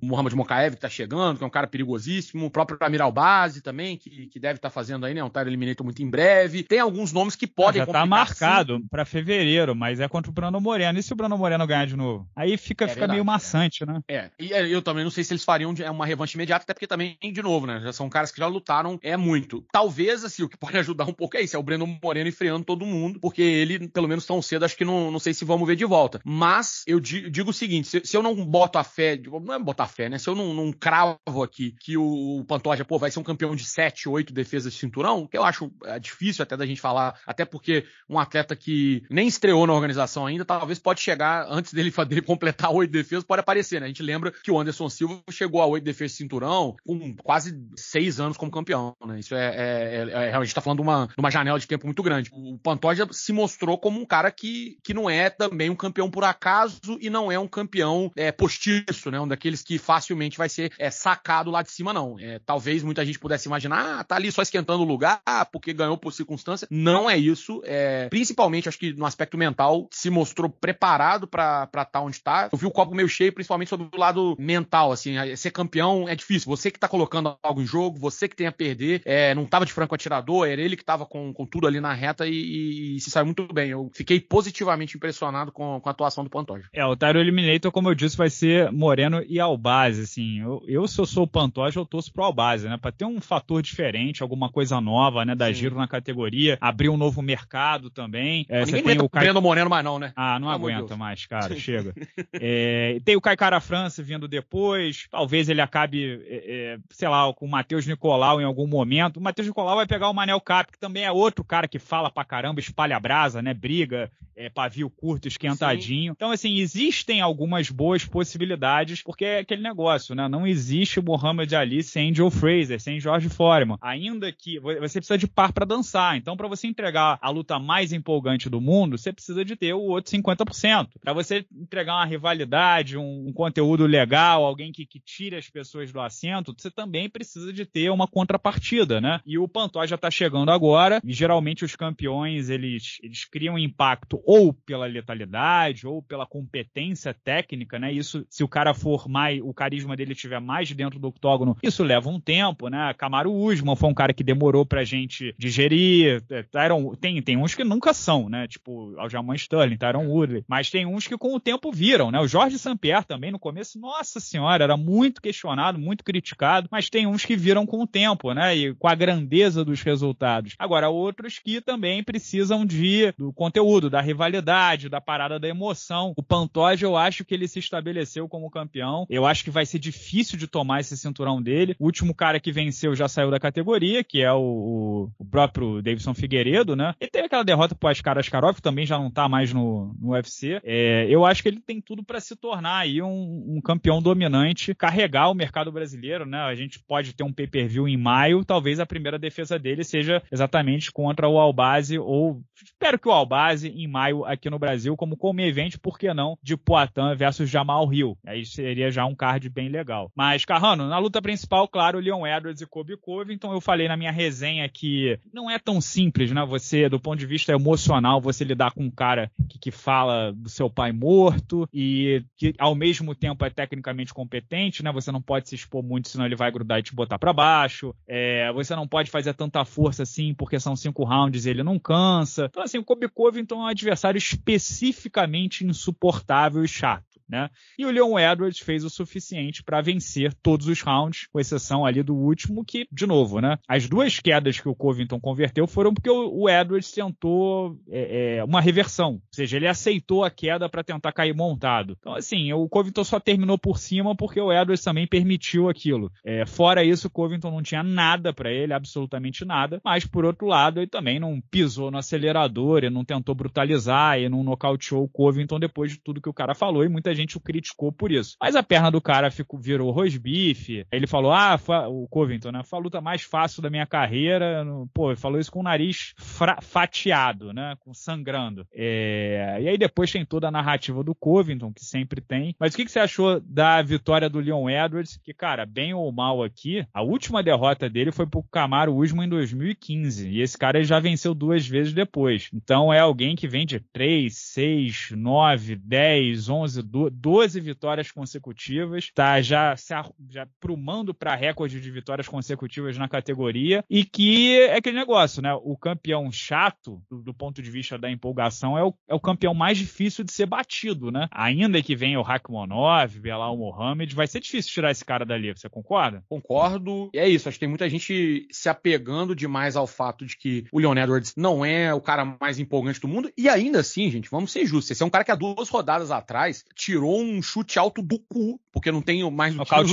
o Mohamed Mokaev que tá chegando, que é um cara perigosíssimo, o próprio Amiral Base também, que, que deve estar tá fazendo aí, né, um Tire Eliminator muito em breve. Tem alguns nomes que podem ah, já tá marcado para fevereiro, mas é contra o Bruno Moreno. E se o Bruno Moreno ganhar de novo? Aí fica, é fica verdade, meio é. maçante, é. né? É, e é, eu também não sei se eles fariam é, uma revanche imediata, até porque também, de novo, né, já são caras que já lutaram é muito. Talvez, assim, o que pode ajudar um pouco é isso, é o bruno Moreno enfriando todo mundo, porque ele, pelo menos tão cedo, acho que não, não sei se vamos ver de volta. Mas eu digo o seguinte, se, se eu não boto a fé Tipo, não é botar fé, né? Se eu não, não cravo aqui que o, o Pantoja, pô, vai ser um campeão de 7, 8 defesas de cinturão, que eu acho é, difícil até da gente falar, até porque um atleta que nem estreou na organização ainda, talvez pode chegar antes dele, dele completar 8 defesas, pode aparecer, né? A gente lembra que o Anderson Silva chegou a 8 defesas de cinturão com quase 6 anos como campeão, né? Isso é, é, é, é a gente tá falando de uma, uma janela de tempo muito grande. O Pantoja se mostrou como um cara que, que não é também um campeão por acaso e não é um campeão é, postiço, fixo, né? Um daqueles que facilmente vai ser é, sacado lá de cima, não. É, talvez muita gente pudesse imaginar, ah, tá ali só esquentando o lugar porque ganhou por circunstância. Não é isso. É, principalmente, acho que no aspecto mental, se mostrou preparado para estar tá onde tá. Eu vi o copo meio cheio, principalmente sobre o lado mental, assim. Ser campeão é difícil. Você que tá colocando algo em jogo, você que tem a perder, é, não tava de franco atirador, era ele que tava com, com tudo ali na reta e, e, e se saiu muito bem. Eu fiquei positivamente impressionado com, com a atuação do Pantoja. É, o Tyro Eliminator, como eu disse, vai ser Moreno Moreno e Albase, assim, eu, eu, se eu sou o Pantoja, eu torço pro Albase, né, pra ter um fator diferente, alguma coisa nova, né, da Sim. giro na categoria, abrir um novo mercado também. É, ninguém tem o Moreno mais não, né? Ah, não Pelo aguenta Deus. mais, cara, chega. É, tem o Caicara França vindo depois, talvez ele acabe, é, é, sei lá, com o Matheus Nicolau em algum momento. O Matheus Nicolau vai pegar o Manel Cap, que também é outro cara que fala pra caramba, espalha brasa, né, briga, é, pavio curto, esquentadinho. Sim. Então, assim, existem algumas boas possibilidades porque é aquele negócio, né? Não existe o Muhammad Ali sem Joe Fraser, sem George Foreman. Ainda que você precisa de par para dançar. Então, para você entregar a luta mais empolgante do mundo, você precisa de ter o outro 50%. Para você entregar uma rivalidade, um, um conteúdo legal, alguém que, que tire as pessoas do assento, você também precisa de ter uma contrapartida, né? E o Pantoja está chegando agora, e geralmente os campeões, eles, eles criam impacto ou pela letalidade, ou pela competência técnica, né? Isso se o cara cara for mais, o carisma dele estiver mais dentro do octógono, isso leva um tempo, né? Camaro Usman foi um cara que demorou pra gente digerir. É, Tyron, tem, tem uns que nunca são, né? Tipo, Aljamain Sterling, Tyron Woodley. Mas tem uns que com o tempo viram, né? O Jorge Sampier também, no começo, nossa senhora, era muito questionado, muito criticado, mas tem uns que viram com o tempo, né? E com a grandeza dos resultados. Agora, outros que também precisam de do conteúdo, da rivalidade, da parada da emoção. O Pantoja, eu acho que ele se estabeleceu como campeão. Eu acho que vai ser difícil de tomar esse cinturão dele. O último cara que venceu já saiu da categoria, que é o, o próprio Davidson Figueiredo, né? Ele teve aquela derrota pro Ascar Askarov, que também já não tá mais no, no UFC. É, eu acho que ele tem tudo para se tornar aí um, um, campeão dominante, carregar o mercado brasileiro, né? A gente pode ter um pay-per-view em maio, talvez a primeira defesa dele seja exatamente contra o Albase, ou espero que o Albase em maio aqui no Brasil, como como evento, por que não, de Poitin versus Jamal Hill. Aí é seria já um card bem legal. Mas, Carrano, na luta principal, claro, Leon Edwards e Kobe Covington, eu falei na minha resenha que não é tão simples, né? Você, do ponto de vista emocional, você lidar com um cara que, que fala do seu pai morto e que, ao mesmo tempo, é tecnicamente competente, né? Você não pode se expor muito, senão ele vai grudar e te botar para baixo. É, você não pode fazer tanta força assim, porque são cinco rounds e ele não cansa. Então, assim, o Kobe Covington é um adversário especificamente insuportável e chato né? E o Leon Edwards fez o suficiente para vencer todos os rounds, com exceção ali do último, que, de novo, né? As duas quedas que o Covington converteu foram porque o, o Edwards tentou é, é, uma reversão, ou seja, ele aceitou a queda para tentar cair montado. Então, assim, o Covington só terminou por cima porque o Edwards também permitiu aquilo. É, fora isso, o Covington não tinha nada para ele, absolutamente nada, mas por outro lado, ele também não pisou no acelerador, ele não tentou brutalizar, ele não nocauteou o Covington depois de tudo que o cara falou e muitas gente o criticou por isso. Mas a perna do cara ficou, virou rosbife. Ele falou: Ah, o Covington, né? Foi a luta mais fácil da minha carreira. Pô, ele falou isso com o nariz fatiado, né? Com sangrando. É... E aí depois tem toda a narrativa do Covington, que sempre tem. Mas o que, que você achou da vitória do Leon Edwards? Que, cara, bem ou mal aqui, a última derrota dele foi pro Camaro Usman em 2015. E esse cara já venceu duas vezes depois. Então é alguém que vende 3, 6, 9, 10, 11, 12. 12 vitórias consecutivas, tá já se já prumando para recorde de vitórias consecutivas na categoria e que é aquele negócio, né? O campeão chato do, do ponto de vista da empolgação é o, é o, campeão mais difícil de ser batido, né? Ainda que venha o Hakimonov, Belal Mohamed, vai ser difícil tirar esse cara dali, você concorda? Concordo. E é isso, acho que tem muita gente se apegando demais ao fato de que o Leon Edwards não é o cara mais empolgante do mundo e ainda assim, gente, vamos ser justos, esse é um cara que há duas rodadas atrás tirou tirou um chute alto do cu, porque não tem mais o, é o Carlos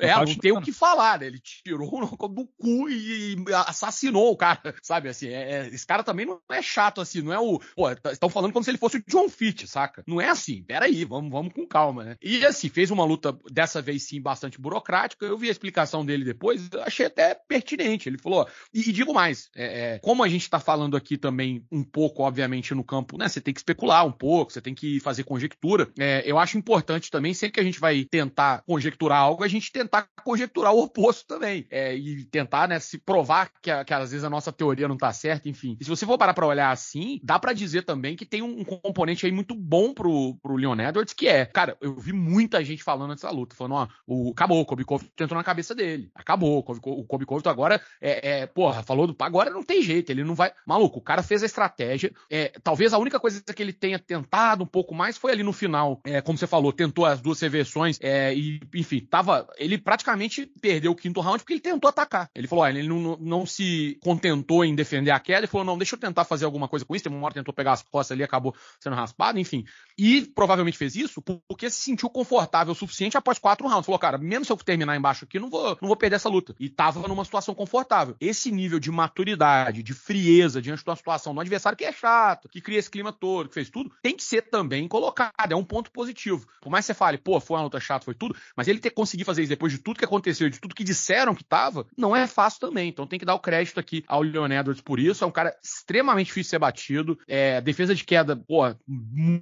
é, não tem o que falar, né? Ele tirou do cu e assassinou o cara, sabe? Assim, é, é, esse cara também não é chato assim, não é o. Pô, tá, estão falando como se ele fosse o John Fitch, saca? Não é assim, peraí, vamos, vamos com calma, né? E assim, fez uma luta dessa vez sim bastante burocrática. Eu vi a explicação dele depois, achei até pertinente. Ele falou, e, e, digo mais, é, é, como a gente tá falando aqui também um pouco, obviamente, no campo, né? Você tem que especular um pouco, você tem que fazer conjectura. É, eu acho importante também, sempre que a gente vai tentar conjecturar algo, a gente tentar tentar conjecturar o oposto também. É, e tentar, né, se provar que, que, às vezes a nossa teoria não tá certa, enfim. E se você for parar pra olhar assim, dá para dizer também que tem um componente aí muito bom pro, pro Leon Edwards, que é, cara, eu vi muita gente falando dessa luta, falando, ó, o, acabou, o Kobikov entrou na cabeça dele. Acabou, o Kobikov agora é, é, porra, falou do agora não tem jeito, ele não vai. Maluco, o cara fez a estratégia. É, talvez a única coisa que ele tenha tentado um pouco mais foi ali no final, é, como você falou, tentou as duas reversões, é, e, enfim, tava. Ele praticamente perdeu o quinto round porque ele tentou atacar. Ele falou: ele não, não se contentou em defender a queda Ele falou: não, deixa eu tentar fazer alguma coisa com isso. Tem uma hora tentou pegar as costas ali, acabou sendo raspado, enfim. E provavelmente fez isso porque se sentiu confortável o suficiente após quatro rounds. Falou: cara, mesmo se eu terminar embaixo aqui, não vou, não vou perder essa luta. E tava numa situação confortável. Esse nível de maturidade, de frieza diante de uma situação do adversário que é chato, que cria esse clima todo, que fez tudo, tem que ser também colocado. É um ponto positivo. Por mais que você fale, pô, foi uma luta chata, foi tudo, mas ele ter conseguido fazer isso depois depois de tudo que aconteceu, de tudo que disseram que estava, não é fácil também. Então tem que dar o crédito aqui ao Leon Edwards por isso. É um cara extremamente difícil de ser batido. É, defesa de queda, pô,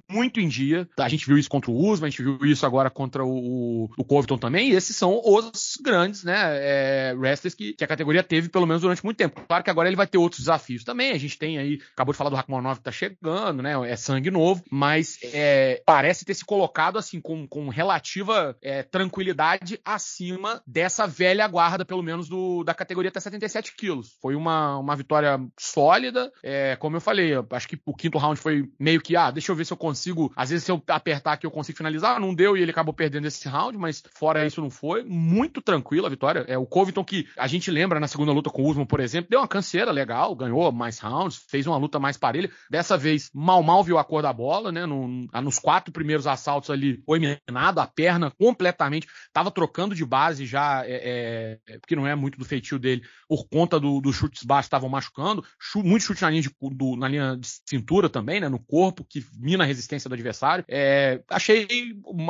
muito em dia. A gente viu isso contra o Usman, a gente viu isso agora contra o, o Covington também. E esses são os grandes, né, é, wrestlers que, que a categoria teve, pelo menos durante muito tempo. Claro que agora ele vai ter outros desafios também. A gente tem aí, acabou de falar do Rakhmonov que tá chegando, né? É sangue novo, mas é, parece ter se colocado assim com, com relativa é, tranquilidade assim acima dessa velha guarda, pelo menos do, da categoria até 77 quilos. Foi uma, uma vitória sólida. É, como eu falei, acho que o quinto round foi meio que, ah, deixa eu ver se eu consigo. Às vezes, se eu apertar aqui, eu consigo finalizar. Não deu e ele acabou perdendo esse round, mas fora isso, não foi. Muito tranquila a vitória. É, o Covington, que a gente lembra na segunda luta com o Usman, por exemplo, deu uma canseira legal, ganhou mais rounds, fez uma luta mais parelha. Dessa vez, mal, mal viu a cor da bola, né? No, nos quatro primeiros assaltos ali, foi minado, a perna completamente, tava trocando de de base já, é, é, porque não é muito do feitio dele, por conta dos do chutes baixos estavam machucando, muitos muito chute na linha, de, do, na linha de cintura também, né, no corpo, que mina a resistência do adversário. É, achei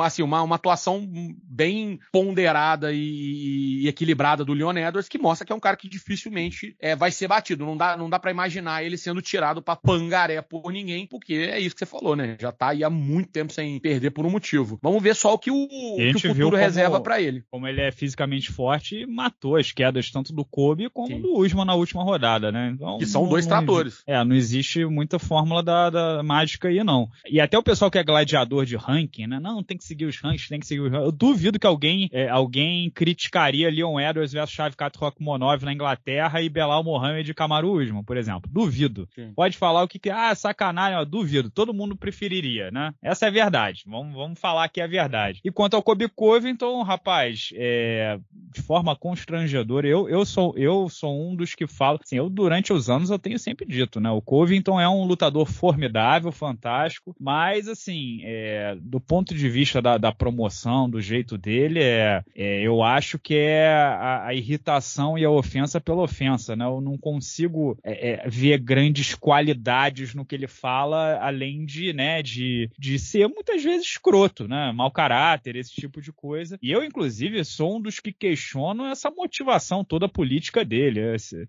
assim, uma, uma atuação bem ponderada e, e equilibrada do Leon Edwards, que mostra que é um cara que dificilmente é, vai ser batido. Não dá, não dá para imaginar ele sendo tirado para pangaré por ninguém, porque é isso que você falou, né? Já tá aí há muito tempo sem perder por um motivo. Vamos ver só o que o, que o futuro reserva para ele como ele é fisicamente forte, matou as quedas tanto do Kobe como Sim. do Usman na última rodada, né? Então, que são não, dois não, tratores. É, não existe muita fórmula da, da, mágica aí, não. E até o pessoal que é gladiador de ranking, né? Não, tem que seguir os rankings, tem que seguir os rankings. Eu duvido que alguém, é, alguém criticaria Leon Edwards versus chave Rockmonov na Inglaterra e Belal Mohamed e Kamaru Usman, por exemplo. Duvido. Sim. Pode falar o que que... Ah, sacanagem, ó, duvido. Todo mundo preferiria, né? Essa é a verdade. Vamos, vamos falar que é a verdade. E quanto ao Kobe Covington, rapaz, é, de forma constrangedora. Eu, eu, sou, eu sou um dos que fala. Assim, eu, durante os anos, eu tenho sempre dito, né? O Covington é um lutador formidável, fantástico, mas, assim, é, do ponto de vista da, da promoção, do jeito dele, é, é, eu acho que é a, a, irritação e a ofensa pela ofensa, né? Eu não consigo é, é, ver grandes qualidades no que ele fala, além de, né, de, de ser muitas vezes escroto, né? Mau caráter, esse tipo de coisa. E eu, inclusive, inclusive, sou um dos que questionam essa motivação toda política dele.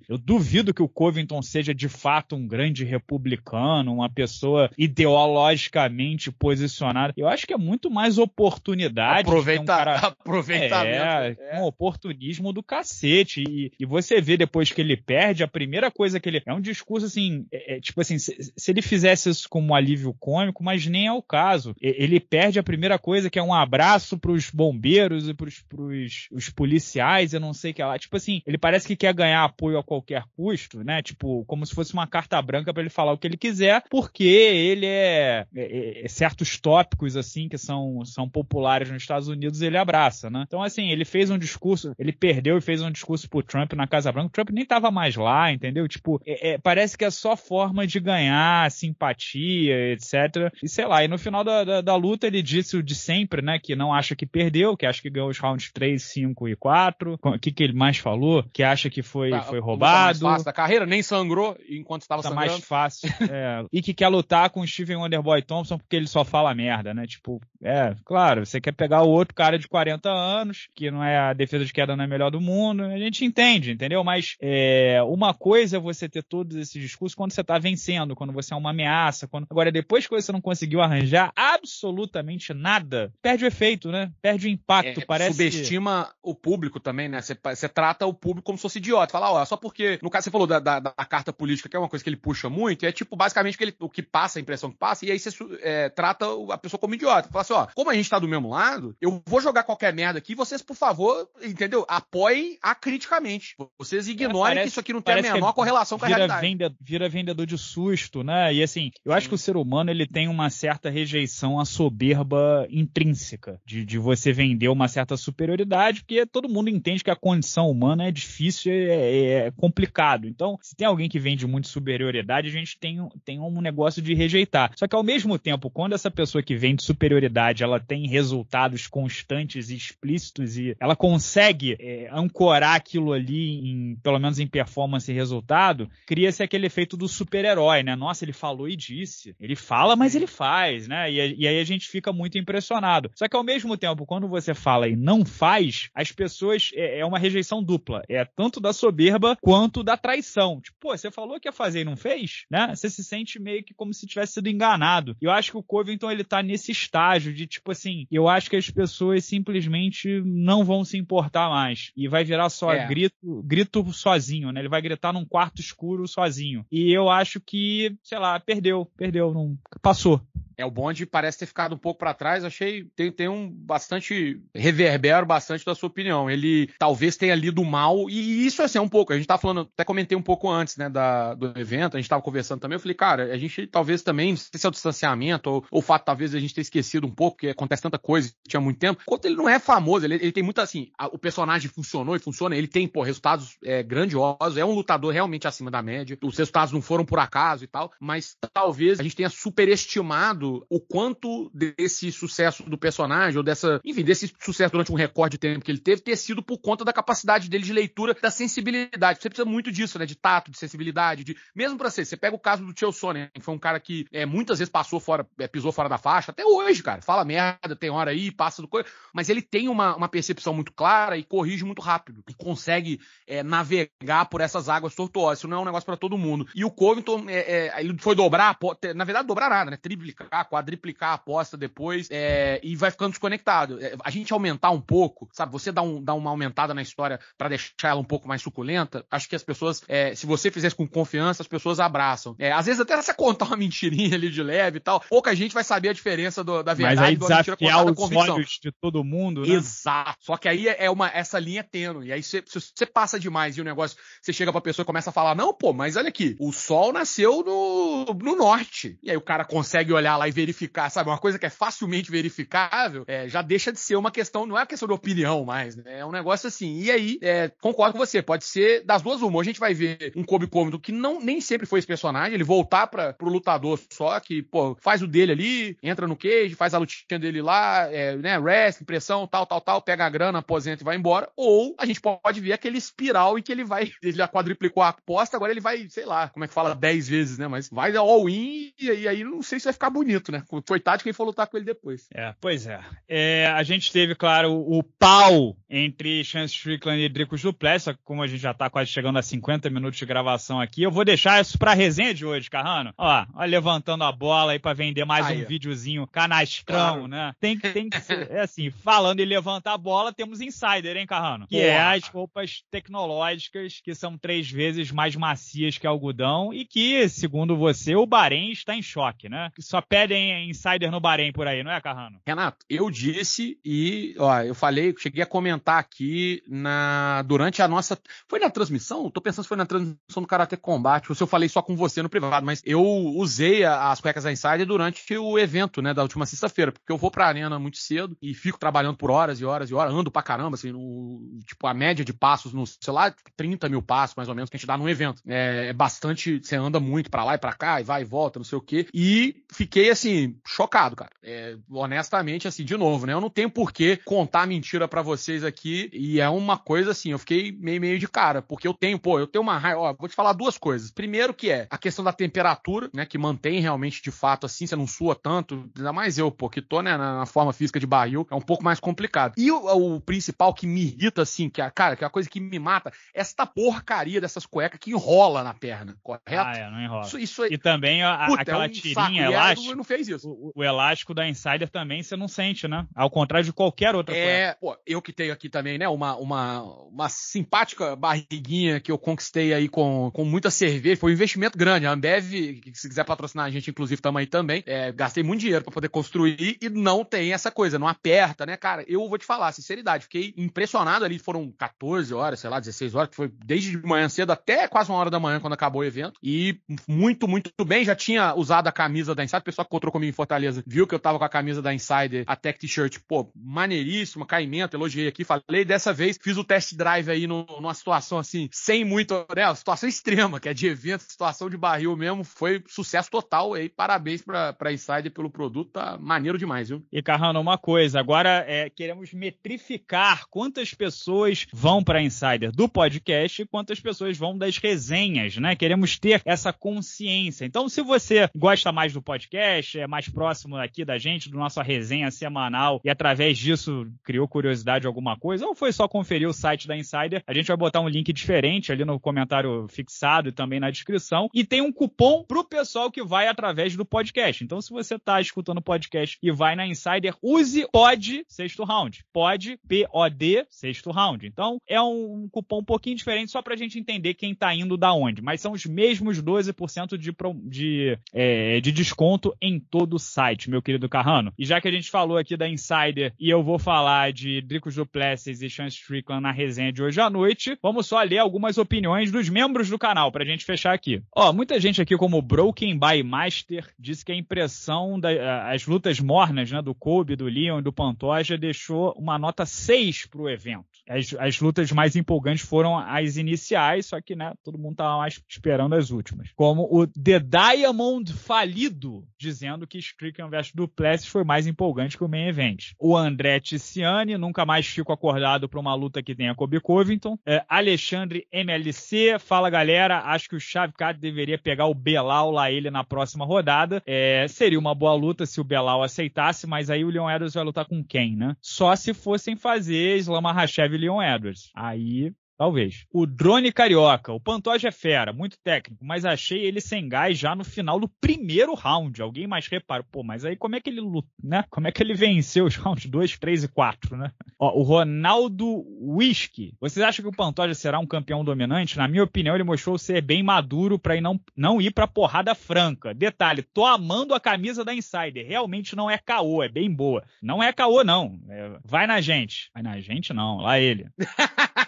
Eu duvido que o Covington seja de fato um grande republicano, uma pessoa ideologicamente posicionada. Eu acho que é muito mais oportunidade. aproveitar um cara... Aproveitamento. É, é, um oportunismo do cacete. E, e, você vê depois que ele perde, a primeira coisa que ele. É um discurso assim, é, é, tipo assim, se, se, ele fizesse isso como um alívio cômico, mas nem é o caso. Ele perde a primeira coisa que é um abraço para os bombeiros e para os os, os policiais, eu não sei o que lá. Tipo assim, ele parece que quer ganhar apoio a qualquer custo, né? Tipo, como se fosse uma carta branca para ele falar o que ele quiser, porque ele é, é, é, é, certos tópicos assim que são, são populares nos Estados Unidos, ele abraça, né? Então assim, ele fez um discurso, ele perdeu e fez um discurso pro Trump na Casa Branca. O Trump nem tava mais lá, entendeu? Tipo, é, é parece que é só forma de ganhar simpatia, etc. E sei lá, e no final da, da, da luta ele disse o de sempre, né? Que não acha que perdeu, que acha que ganhou os rounds 3, 5 e 4. O que, que ele mais falou? Que acha que foi, tá, foi tá roubado. mais fácil da carreira, nem sangrou enquanto estava tá sangrando. mais fácil. é, e que quer lutar com o Steven Wonderboy Thompson porque ele só fala merda, né? Tipo, é, claro, você quer pegar o outro cara de 40 anos, que não é a defesa de queda não é melhor do mundo. A gente entende, entendeu? Mas é, uma coisa é você ter todos esses discursos quando você tá vencendo, quando você é uma ameaça. Quando... Agora, depois que você não conseguiu arranjar absolutamente nada, perde o efeito, né? Perde o impacto. É, parece subestima o público também, né? Você, trata o público como se fosse idiota. Fala, ó, é só porque. No caso, você falou da, da, da, carta política, que é uma coisa que ele puxa muito, é tipo, basicamente, que ele, o que passa, a impressão que passa, e aí você é, trata a pessoa como idiota. Fala assim, ó, como a gente tá do mesmo lado, eu vou jogar qualquer merda aqui, vocês, por favor, entendeu? Apoiem acriticamente. Vocês é, ignorem é, parece, que isso aqui não tem a menor correlação com a realidade. Venda, vira vendedor de susto, né? E assim, eu acho que o ser humano ele tem uma certa rejeição à soberba intrínseca, de, de você vender uma certa super superioridade, porque todo mundo entende que a condição humana é difícil, é, é, é complicado. Então, se tem alguém que vende muito superioridade, a gente tem, tem um negócio de rejeitar. Só que ao mesmo tempo, quando essa pessoa que vende superioridade, ela tem resultados constantes e explícitos e ela consegue é, ancorar aquilo ali, em, pelo menos em performance e resultado, cria-se aquele efeito do super-herói, né? Nossa, ele falou e disse. Ele fala, mas ele faz, né? E, e aí a gente fica muito impressionado. Só que ao mesmo tempo, quando você fala e não faz, as pessoas. É, é, uma rejeição dupla. É tanto da soberba quanto da traição. Tipo, pô, você falou que ia fazer e não fez, né? Você se sente meio que como se tivesse sido enganado. Eu acho que o Covington, ele tá nesse estágio de tipo assim, eu acho que as pessoas simplesmente não vão se importar mais. E vai virar só é. grito, grito sozinho, né? Ele vai gritar num quarto escuro sozinho. E eu acho que, sei lá, perdeu, perdeu, não passou. É, o Bond parece ter ficado um pouco para trás. Achei. Tem, tem um bastante. Reverbero bastante da sua opinião. Ele talvez tenha lido mal. E isso, assim, é um pouco. A gente tá falando. Até comentei um pouco antes, né, da, do evento. A gente tava conversando também. Eu falei, cara, a gente talvez também. Não sei se é o distanciamento ou, ou o fato, talvez, a gente ter esquecido um pouco, porque acontece tanta coisa tinha muito tempo. Quanto ele não é famoso, ele, ele tem muito assim. A, o personagem funcionou e funciona. Ele tem, pô, resultados é, grandiosos. É um lutador realmente acima da média. Os resultados não foram por acaso e tal. Mas talvez a gente tenha superestimado o quanto desse sucesso do personagem, ou dessa, enfim, desse sucesso durante um recorde de tempo que ele teve, ter sido por conta da capacidade dele de leitura, da sensibilidade. Você precisa muito disso, né? De tato, de sensibilidade, de. Mesmo pra ser, você pega o caso do Tio Sonnen, que foi um cara que é, muitas vezes passou fora, é, pisou fora da faixa, até hoje, cara. Fala merda, tem hora aí, passa do coisa. Mas ele tem uma, uma percepção muito clara e corrige muito rápido. E consegue é, navegar por essas águas tortuosas. Isso não é um negócio para todo mundo. E o Covington, é, é, ele foi dobrar, na verdade, dobrar nada, né? Triplicar triplicar, quadriplicar a aposta depois é, e vai ficando desconectado. É, a gente aumentar um pouco, sabe? Você dá, um, dá uma aumentada na história para deixar ela um pouco mais suculenta, acho que as pessoas, é, se você fizesse com confiança, as pessoas abraçam. É, às vezes até você contar uma mentirinha ali de leve e tal, pouca gente vai saber a diferença do, da verdade Mas aí, e da com convicção. Olhos de todo mundo, né? Exato. Só que aí é uma, essa linha tênue. E aí se você passa demais e o negócio, você chega pra pessoa e começa a falar, não, pô, mas olha aqui, o sol nasceu no, no norte. E aí o cara consegue olhar lá e verificar, sabe? Uma coisa que é facilmente verificável, é, já deixa de ser uma questão, não é uma questão de opinião mais, né? É um negócio assim. E aí, é, concordo com você, pode ser das duas uma. A gente vai ver um Kobe Cômico que não, nem sempre foi esse personagem, ele voltar para pro lutador só, que, pô, faz o dele ali, entra no cage, faz a lutinha dele lá, é, né? Rest, pressão, tal, tal, tal, pega a grana, aposenta e vai embora. Ou a gente pode ver aquele espiral em que ele vai, ele já quadriplicou a aposta, agora ele vai, sei lá, como é que fala, 10 vezes, né? Mas vai all-in e aí não sei se vai ficar bonito bonito, né? Coitado de quem for lutar com ele depois. É, pois é. é a gente teve, claro, o pau entre Chance Strickland e Dricos Duplessis, só que como a gente já tá quase chegando a 50 minutos de gravação aqui, eu vou deixar isso pra resenha de hoje, Carrano. Ó, ó levantando a bola aí pra vender mais aí, um videozinho canastrão, claro. né? Tem, tem que ser, é assim, falando em levantar a bola, temos Insider, hein, Carrano? Que é Porra. é as roupas tecnológicas que são três vezes mais macias que algodão e que, segundo você, o Bahrein está em choque, né? Que Só pega pedem insider no Bahrein por aí, não é, Carrano? Renato, eu disse e, ó, eu falei, cheguei a comentar aqui na durante a nossa. Foi na transmissão? Tô pensando se foi na transmissão do Karate Combate, ou se eu falei só com você no privado, mas eu usei as cuecas da insider durante o evento, né, da última sexta-feira, porque eu vou pra arena muito cedo e fico trabalhando por horas e horas e horas, ando pra caramba, assim, no, tipo, a média de passos no, sei lá, 30 tipo, mil passos mais ou menos que a gente dá num evento. É, é bastante, você anda muito pra lá e pra cá e vai e volta, não sei o quê. E fiquei assim, chocado, cara. É, honestamente, assim, de novo, né? Eu não tenho por que contar mentira para vocês aqui. E é uma coisa assim, eu fiquei meio, meio de cara, porque eu tenho, pô, eu tenho uma raiva. Ó, vou te falar duas coisas. Primeiro, que é a questão da temperatura, né? Que mantém realmente de fato assim, você não sua tanto. Ainda mais eu, pô, que tô, né, na, forma física de barril, é um pouco mais complicado. E o, é o principal que me irrita, assim, que é, cara, que é a coisa que me mata, é esta porcaria dessas cuecas que enrola na perna, correto? Ah, é, não enrola. Isso, isso é... E também a, Puta, é aquela é um tirinha elástica não fez isso. O, o, elástico da Insider também você não sente, né? Ao contrário de qualquer outra é, cueca. Pô, eu que tenho aqui também, né? Uma, uma, uma simpática barriguinha que eu conquistei aí com, com muita cerveja. Foi um investimento grande. A Ambev, se quiser patrocinar a gente, inclusive, também, também. É, gastei muito dinheiro para poder construir e não tem essa coisa, não aperta, né, cara? Eu vou te falar, sinceridade, fiquei impressionado ali. Foram 14 horas, sei lá, 16 horas, que foi desde de manhã cedo até quase uma hora da manhã quando acabou o evento. E muito, muito bem. Já tinha usado a camisa da Insider. O pessoal encontrou comigo em Fortaleza, viu que eu tava com a camisa da Insider, a Tech T-shirt, pô, maneiríssima, caimento, elogiei aqui, falei dessa vez, fiz o test drive aí numa situação assim, sem muito, né, situação extrema, que é de evento, situação de barril mesmo, foi sucesso total aí, parabéns pra, pra Insider pelo produto, tá maneiro demais, viu? E Carrano, uma coisa, agora é, queremos metrificar quantas pessoas vão pra Insider do podcast e quantas pessoas vão das resenhas, né? Queremos ter essa consciência. Então, se você gosta mais do podcast, podcast é mais próximo aqui da gente, do nossa resenha semanal, e através disso criou curiosidade alguma coisa, ou foi só conferir o site da Insider, a gente vai botar um link diferente ali no comentário fixado e também na descrição. E tem um cupom pro pessoal que vai através do podcast. Então, se você tá escutando o podcast e vai na Insider, use POD sexto round. POD, P-O-D, sexto round. Então, é um cupom um pouquinho diferente só pra gente entender quem tá indo da onde. Mas são os mesmos 12% de, de, é, de desconto em em todo o site, meu querido Carrano. E já que a gente falou aqui da Insider e eu vou falar de Dricos Duplessis e Sean Strickland na resenha de hoje à noite, vamos só ler algumas opiniões dos membros do canal pra gente fechar aqui. Ó, muita gente aqui, como Broken by Master, disse que a impressão das da, lutas mornas, né, do Kobe, do Leon e do Pantoja deixou uma nota 6 pro evento as, as lutas mais empolgantes foram as iniciais, só que né, todo mundo estava mais esperando as últimas. Como o The Diamond falido, dizendo que Strickland vs Duplessis foi mais empolgante que o main event. O André Tiziani, nunca mais fico acordado para uma luta que tenha Kobe Covington. É, Alexandre MLC, fala galera, acho que o Chavecat deveria pegar o Belal lá ele na próxima rodada. É, seria uma boa luta se o Belal aceitasse, mas aí o Leon Edwards vai lutar com quem, né? Só se fossem fazer Islam Hashev Leon Edwards. Aí Talvez. O drone carioca. O Pantoja é fera, muito técnico, mas achei ele sem gás já no final do primeiro round. Alguém mais repara? Pô, mas aí como é que ele né? Como é que ele venceu os rounds 2, 3 e 4, né? Ó, o Ronaldo Whisky. Vocês acham que o Pantoja será um campeão dominante? Na minha opinião, ele mostrou ser bem maduro para não, não ir pra porrada franca. Detalhe, tô amando a camisa da Insider. Realmente não é caô, é bem boa. Não é caô, não. É, vai na gente. Vai na gente, não. Lá ele.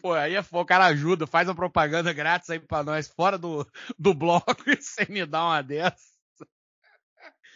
Pô, aí é, o cara ajuda, faz uma propaganda grátis aí pra nós, fora do, do bloco, sem me dar uma dessa.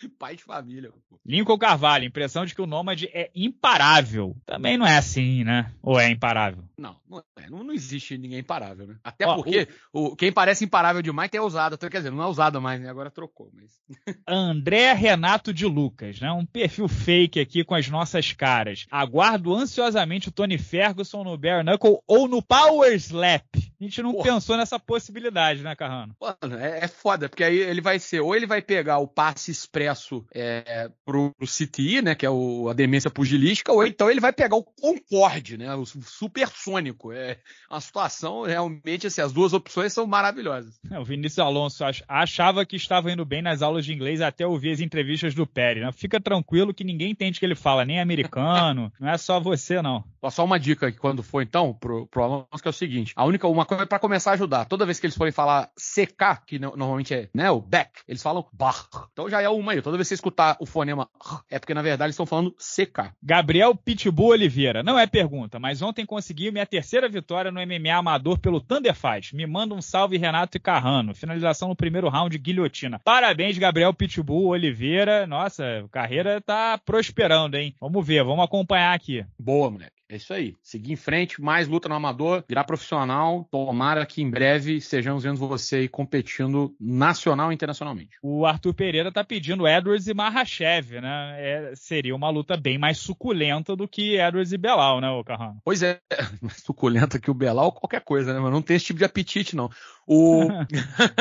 Pai de família. Pô. Lincoln Carvalho, impressão de que o Nômade é imparável. Também não é assim, né? Ou é imparável? Não, não, é, não, não existe ninguém imparável, né? Até Ó, porque o... o... quem parece imparável demais é usado. Quer dizer, não é usado mais, né? Agora trocou, mas. André Renato de Lucas, né? Um perfil fake aqui com as nossas caras. Aguardo ansiosamente o Tony Ferguson no Bare Knuckle ou no Power Slap. A gente não pensou nessa possibilidade, né, Carrano? Mano, é, é foda, porque aí ele vai ser, ou ele vai pegar o passe expresso acesso é, pro, pro CTI, né, que é o, a demência pugilística, ou então ele vai pegar o Concorde, né, o supersônico. É a situação realmente, assim, as duas opções são maravilhosas. É, o Vinícius Alonso achava que estava indo bem nas aulas de inglês até ouvir as entrevistas do Pérez. Né? Fica tranquilo que ninguém entende o que ele fala, nem é americano, não é só você, não. Só uma dica aqui quando for, então, pro, pro Alonso, que é o seguinte: a única uma coisa é para começar a ajudar. Toda vez que eles forem falar CK, que normalmente é né, o back, eles falam bar. Então já é uma aí sério, toda vez que você escutar o fonema é porque na verdade eles estão falando CK. Gabriel Pitbull Oliveira, não é pergunta, mas ontem consegui minha terceira vitória no MMA amador pelo Thunder Fight. Me manda um salve Renato e Carrano. Finalização no primeiro round, guilhotina. Parabéns Gabriel Pitbull Oliveira. Nossa, carreira tá prosperando, hein? Vamos ver, vamos acompanhar aqui. Boa, moleque. É isso aí. Seguir em frente, mais luta no amador, virar profissional. Tomara que em breve sejamos vendo você aí competindo nacional e internacionalmente. O Arthur Pereira tá pedindo Edwards e Mahashev, né? É, seria uma luta bem mais suculenta do que Edwards e Belal, né, Ocarrano? Pois é, mais suculenta que o Belal, qualquer coisa, né? Mas não tem esse tipo de apetite, não. O.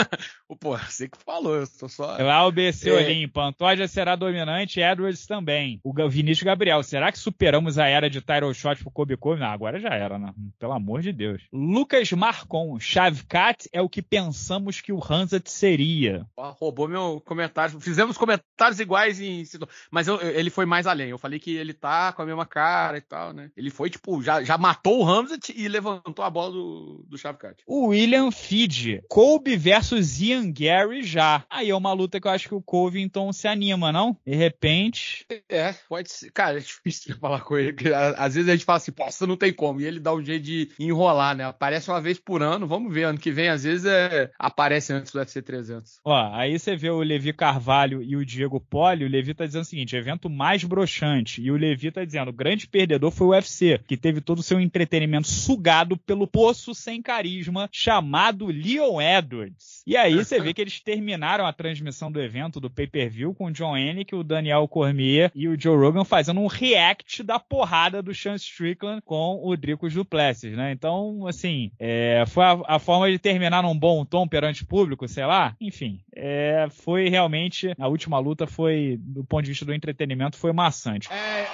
o pô, você que falou, eu tô só. É o seu é. limpo. Pantoja será dominante, Edwards também. O Vinícius Gabriel, será que superamos a era de Tyrell Shot pro Kobe Kobe? Não, ah, agora já era, né? Pelo amor de Deus. Lucas Marcon, Chavkat é o que pensamos que o Hansat seria. roubou meu comentário. Fizemos comentários iguais em. Mas eu, ele foi mais além. Eu falei que ele tá com a mesma cara e tal, né? Ele foi, tipo, já, já matou o Hamzat e levantou a bola do, do Chavkat. O William Feed hoje. Kobe versus Ian Gary já. Aí é uma luta que eu acho que o Kobe então se anima, não? De repente. É, pode ser. Cara, é difícil falar com ele. Às vezes a gente fala assim, possa, não tem como. E ele dá um jeito de enrolar, né? Aparece uma vez por ano, vamos ver. Ano que vem, às vezes, é... aparece antes do UFC 300. Ó, aí você vê o Levi Carvalho e o Diego Poli. O Levi tá dizendo o seguinte: evento mais broxante. E o Levi tá dizendo: o grande perdedor foi o UFC, que teve todo o seu entretenimento sugado pelo poço sem carisma chamado Leon Edwards. E aí você vê que eles terminaram a transmissão do evento, do pay-per-view, com o John Hennick, o Daniel Cormier e o Joe Rogan fazendo um react da porrada do Sean Strickland com o Drico Duplessis, né? Então, assim, é, foi a, a, forma de terminar num bom tom perante o público, sei lá. Enfim, é, foi realmente, a última luta foi, do ponto de vista do entretenimento, foi maçante. Hey,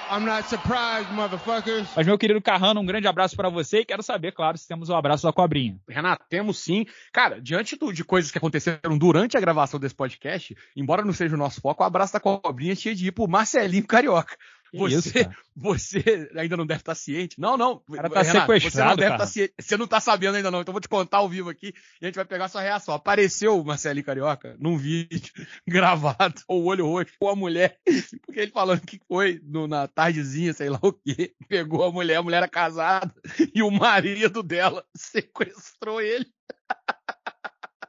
Mas, meu querido Carrano, um grande abraço para você e quero saber, claro, se temos o abraço da cobrinha. Renato, temos sim. Cara, diante do, de coisas que aconteceram durante a gravação desse podcast, embora não seja o nosso foco, o abraço da cobrinha tinha de ir pro Marcelinho Carioca. Você, isso, você ainda não deve estar tá ciente. Não, não. cara tá Renato, sequestrado, você não, tá estar ciente, você não tá sabendo ainda, não. Então vou te contar ao vivo aqui e a gente vai pegar sua reação. Apareceu o Marcelinho Carioca num vídeo gravado, o olho roxo, com a mulher, porque ele falando que foi no, na tardezinha, sei lá o quê. Pegou a mulher, a mulher era casada, e o marido dela sequestrou ele.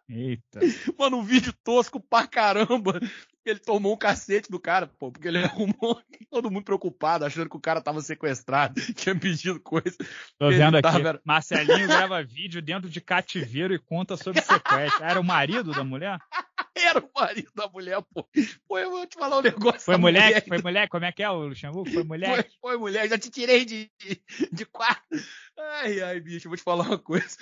Eita. Mano, um vídeo tosco pra caramba. Ele tomou um cacete do cara, pô, porque ele arrumou todo mundo preocupado, achando que o cara tava sequestrado, tinha pedido coisa. Tô vendo tava... aqui. Marcelinho grava vídeo dentro de cativeiro e conta sobre sequestro. Era o marido da mulher? Era o marido da mulher, pô. Pô, eu vou te falar um negócio. Foi moleque, mulher... foi moleque, como é que é o Luxemburgo? Foi moleque? Foi, foi moleque, já te tirei de, de quarto. Ai, ai, bicho, eu vou te falar uma coisa.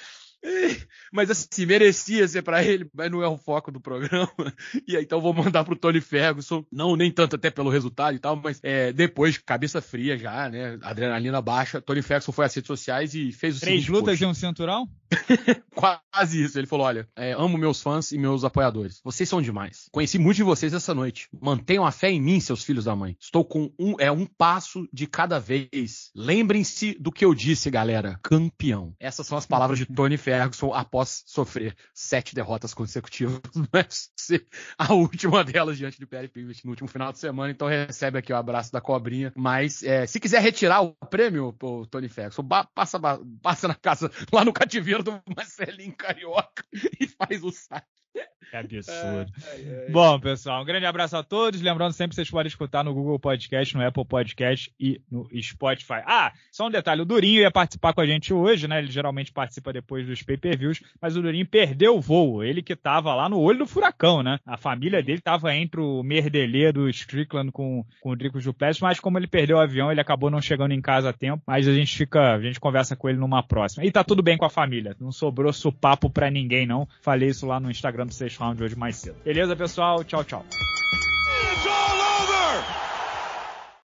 Mas assim, merecia ser para ele, mas não é o foco do programa. E aí então vou mandar pro Tony Ferguson. Não, nem tanto até pelo resultado e tal, mas é, depois, cabeça fria já, né? Adrenalina baixa. Tony Ferguson foi às redes sociais e fez o Três seguinte. Três lutas de um cinturão? Quase isso. Ele falou: olha, é, amo meus fãs e meus apoiadores. Vocês são demais. Conheci muito de vocês essa noite. Mantenham a fé em mim, seus filhos da mãe. Estou com um. É um passo de cada vez. Lembrem-se do que eu disse, galera. Campeão. Essas são as palavras de Tony Ferguson Ferguson após sofrer sete derrotas consecutivas no UFC, a última delas diante do Perry Pivot no último final de semana. Então recebe aqui o abraço da cobrinha. Mas é, se quiser retirar o prêmio, Tony Ferguson, passa, passa na casa, lá no cativeiro do Marcelinho Carioca e faz o saque. É absurdo. Ai, ai. Bom, pessoal, um grande abraço a todos. Lembrando sempre que vocês podem escutar no Google Podcast, no Apple Podcast e no Spotify. Ah, só um detalhe: o Durinho ia participar com a gente hoje, né? Ele geralmente participa depois dos pay-per-views, mas o Durinho perdeu o voo. Ele que tava lá no olho do furacão, né? A família dele tava entre o merdelê do Strickland com, com o Drico Juplessis, mas como ele perdeu o avião, ele acabou não chegando em casa a tempo. Mas a gente fica, a gente conversa com ele numa próxima. E tá tudo bem com a família. Não sobrou supapo pra ninguém, não. Falei isso lá no Instagram Camp 6 Round hoje mais cedo. Beleza, pessoal? Tchau, tchau.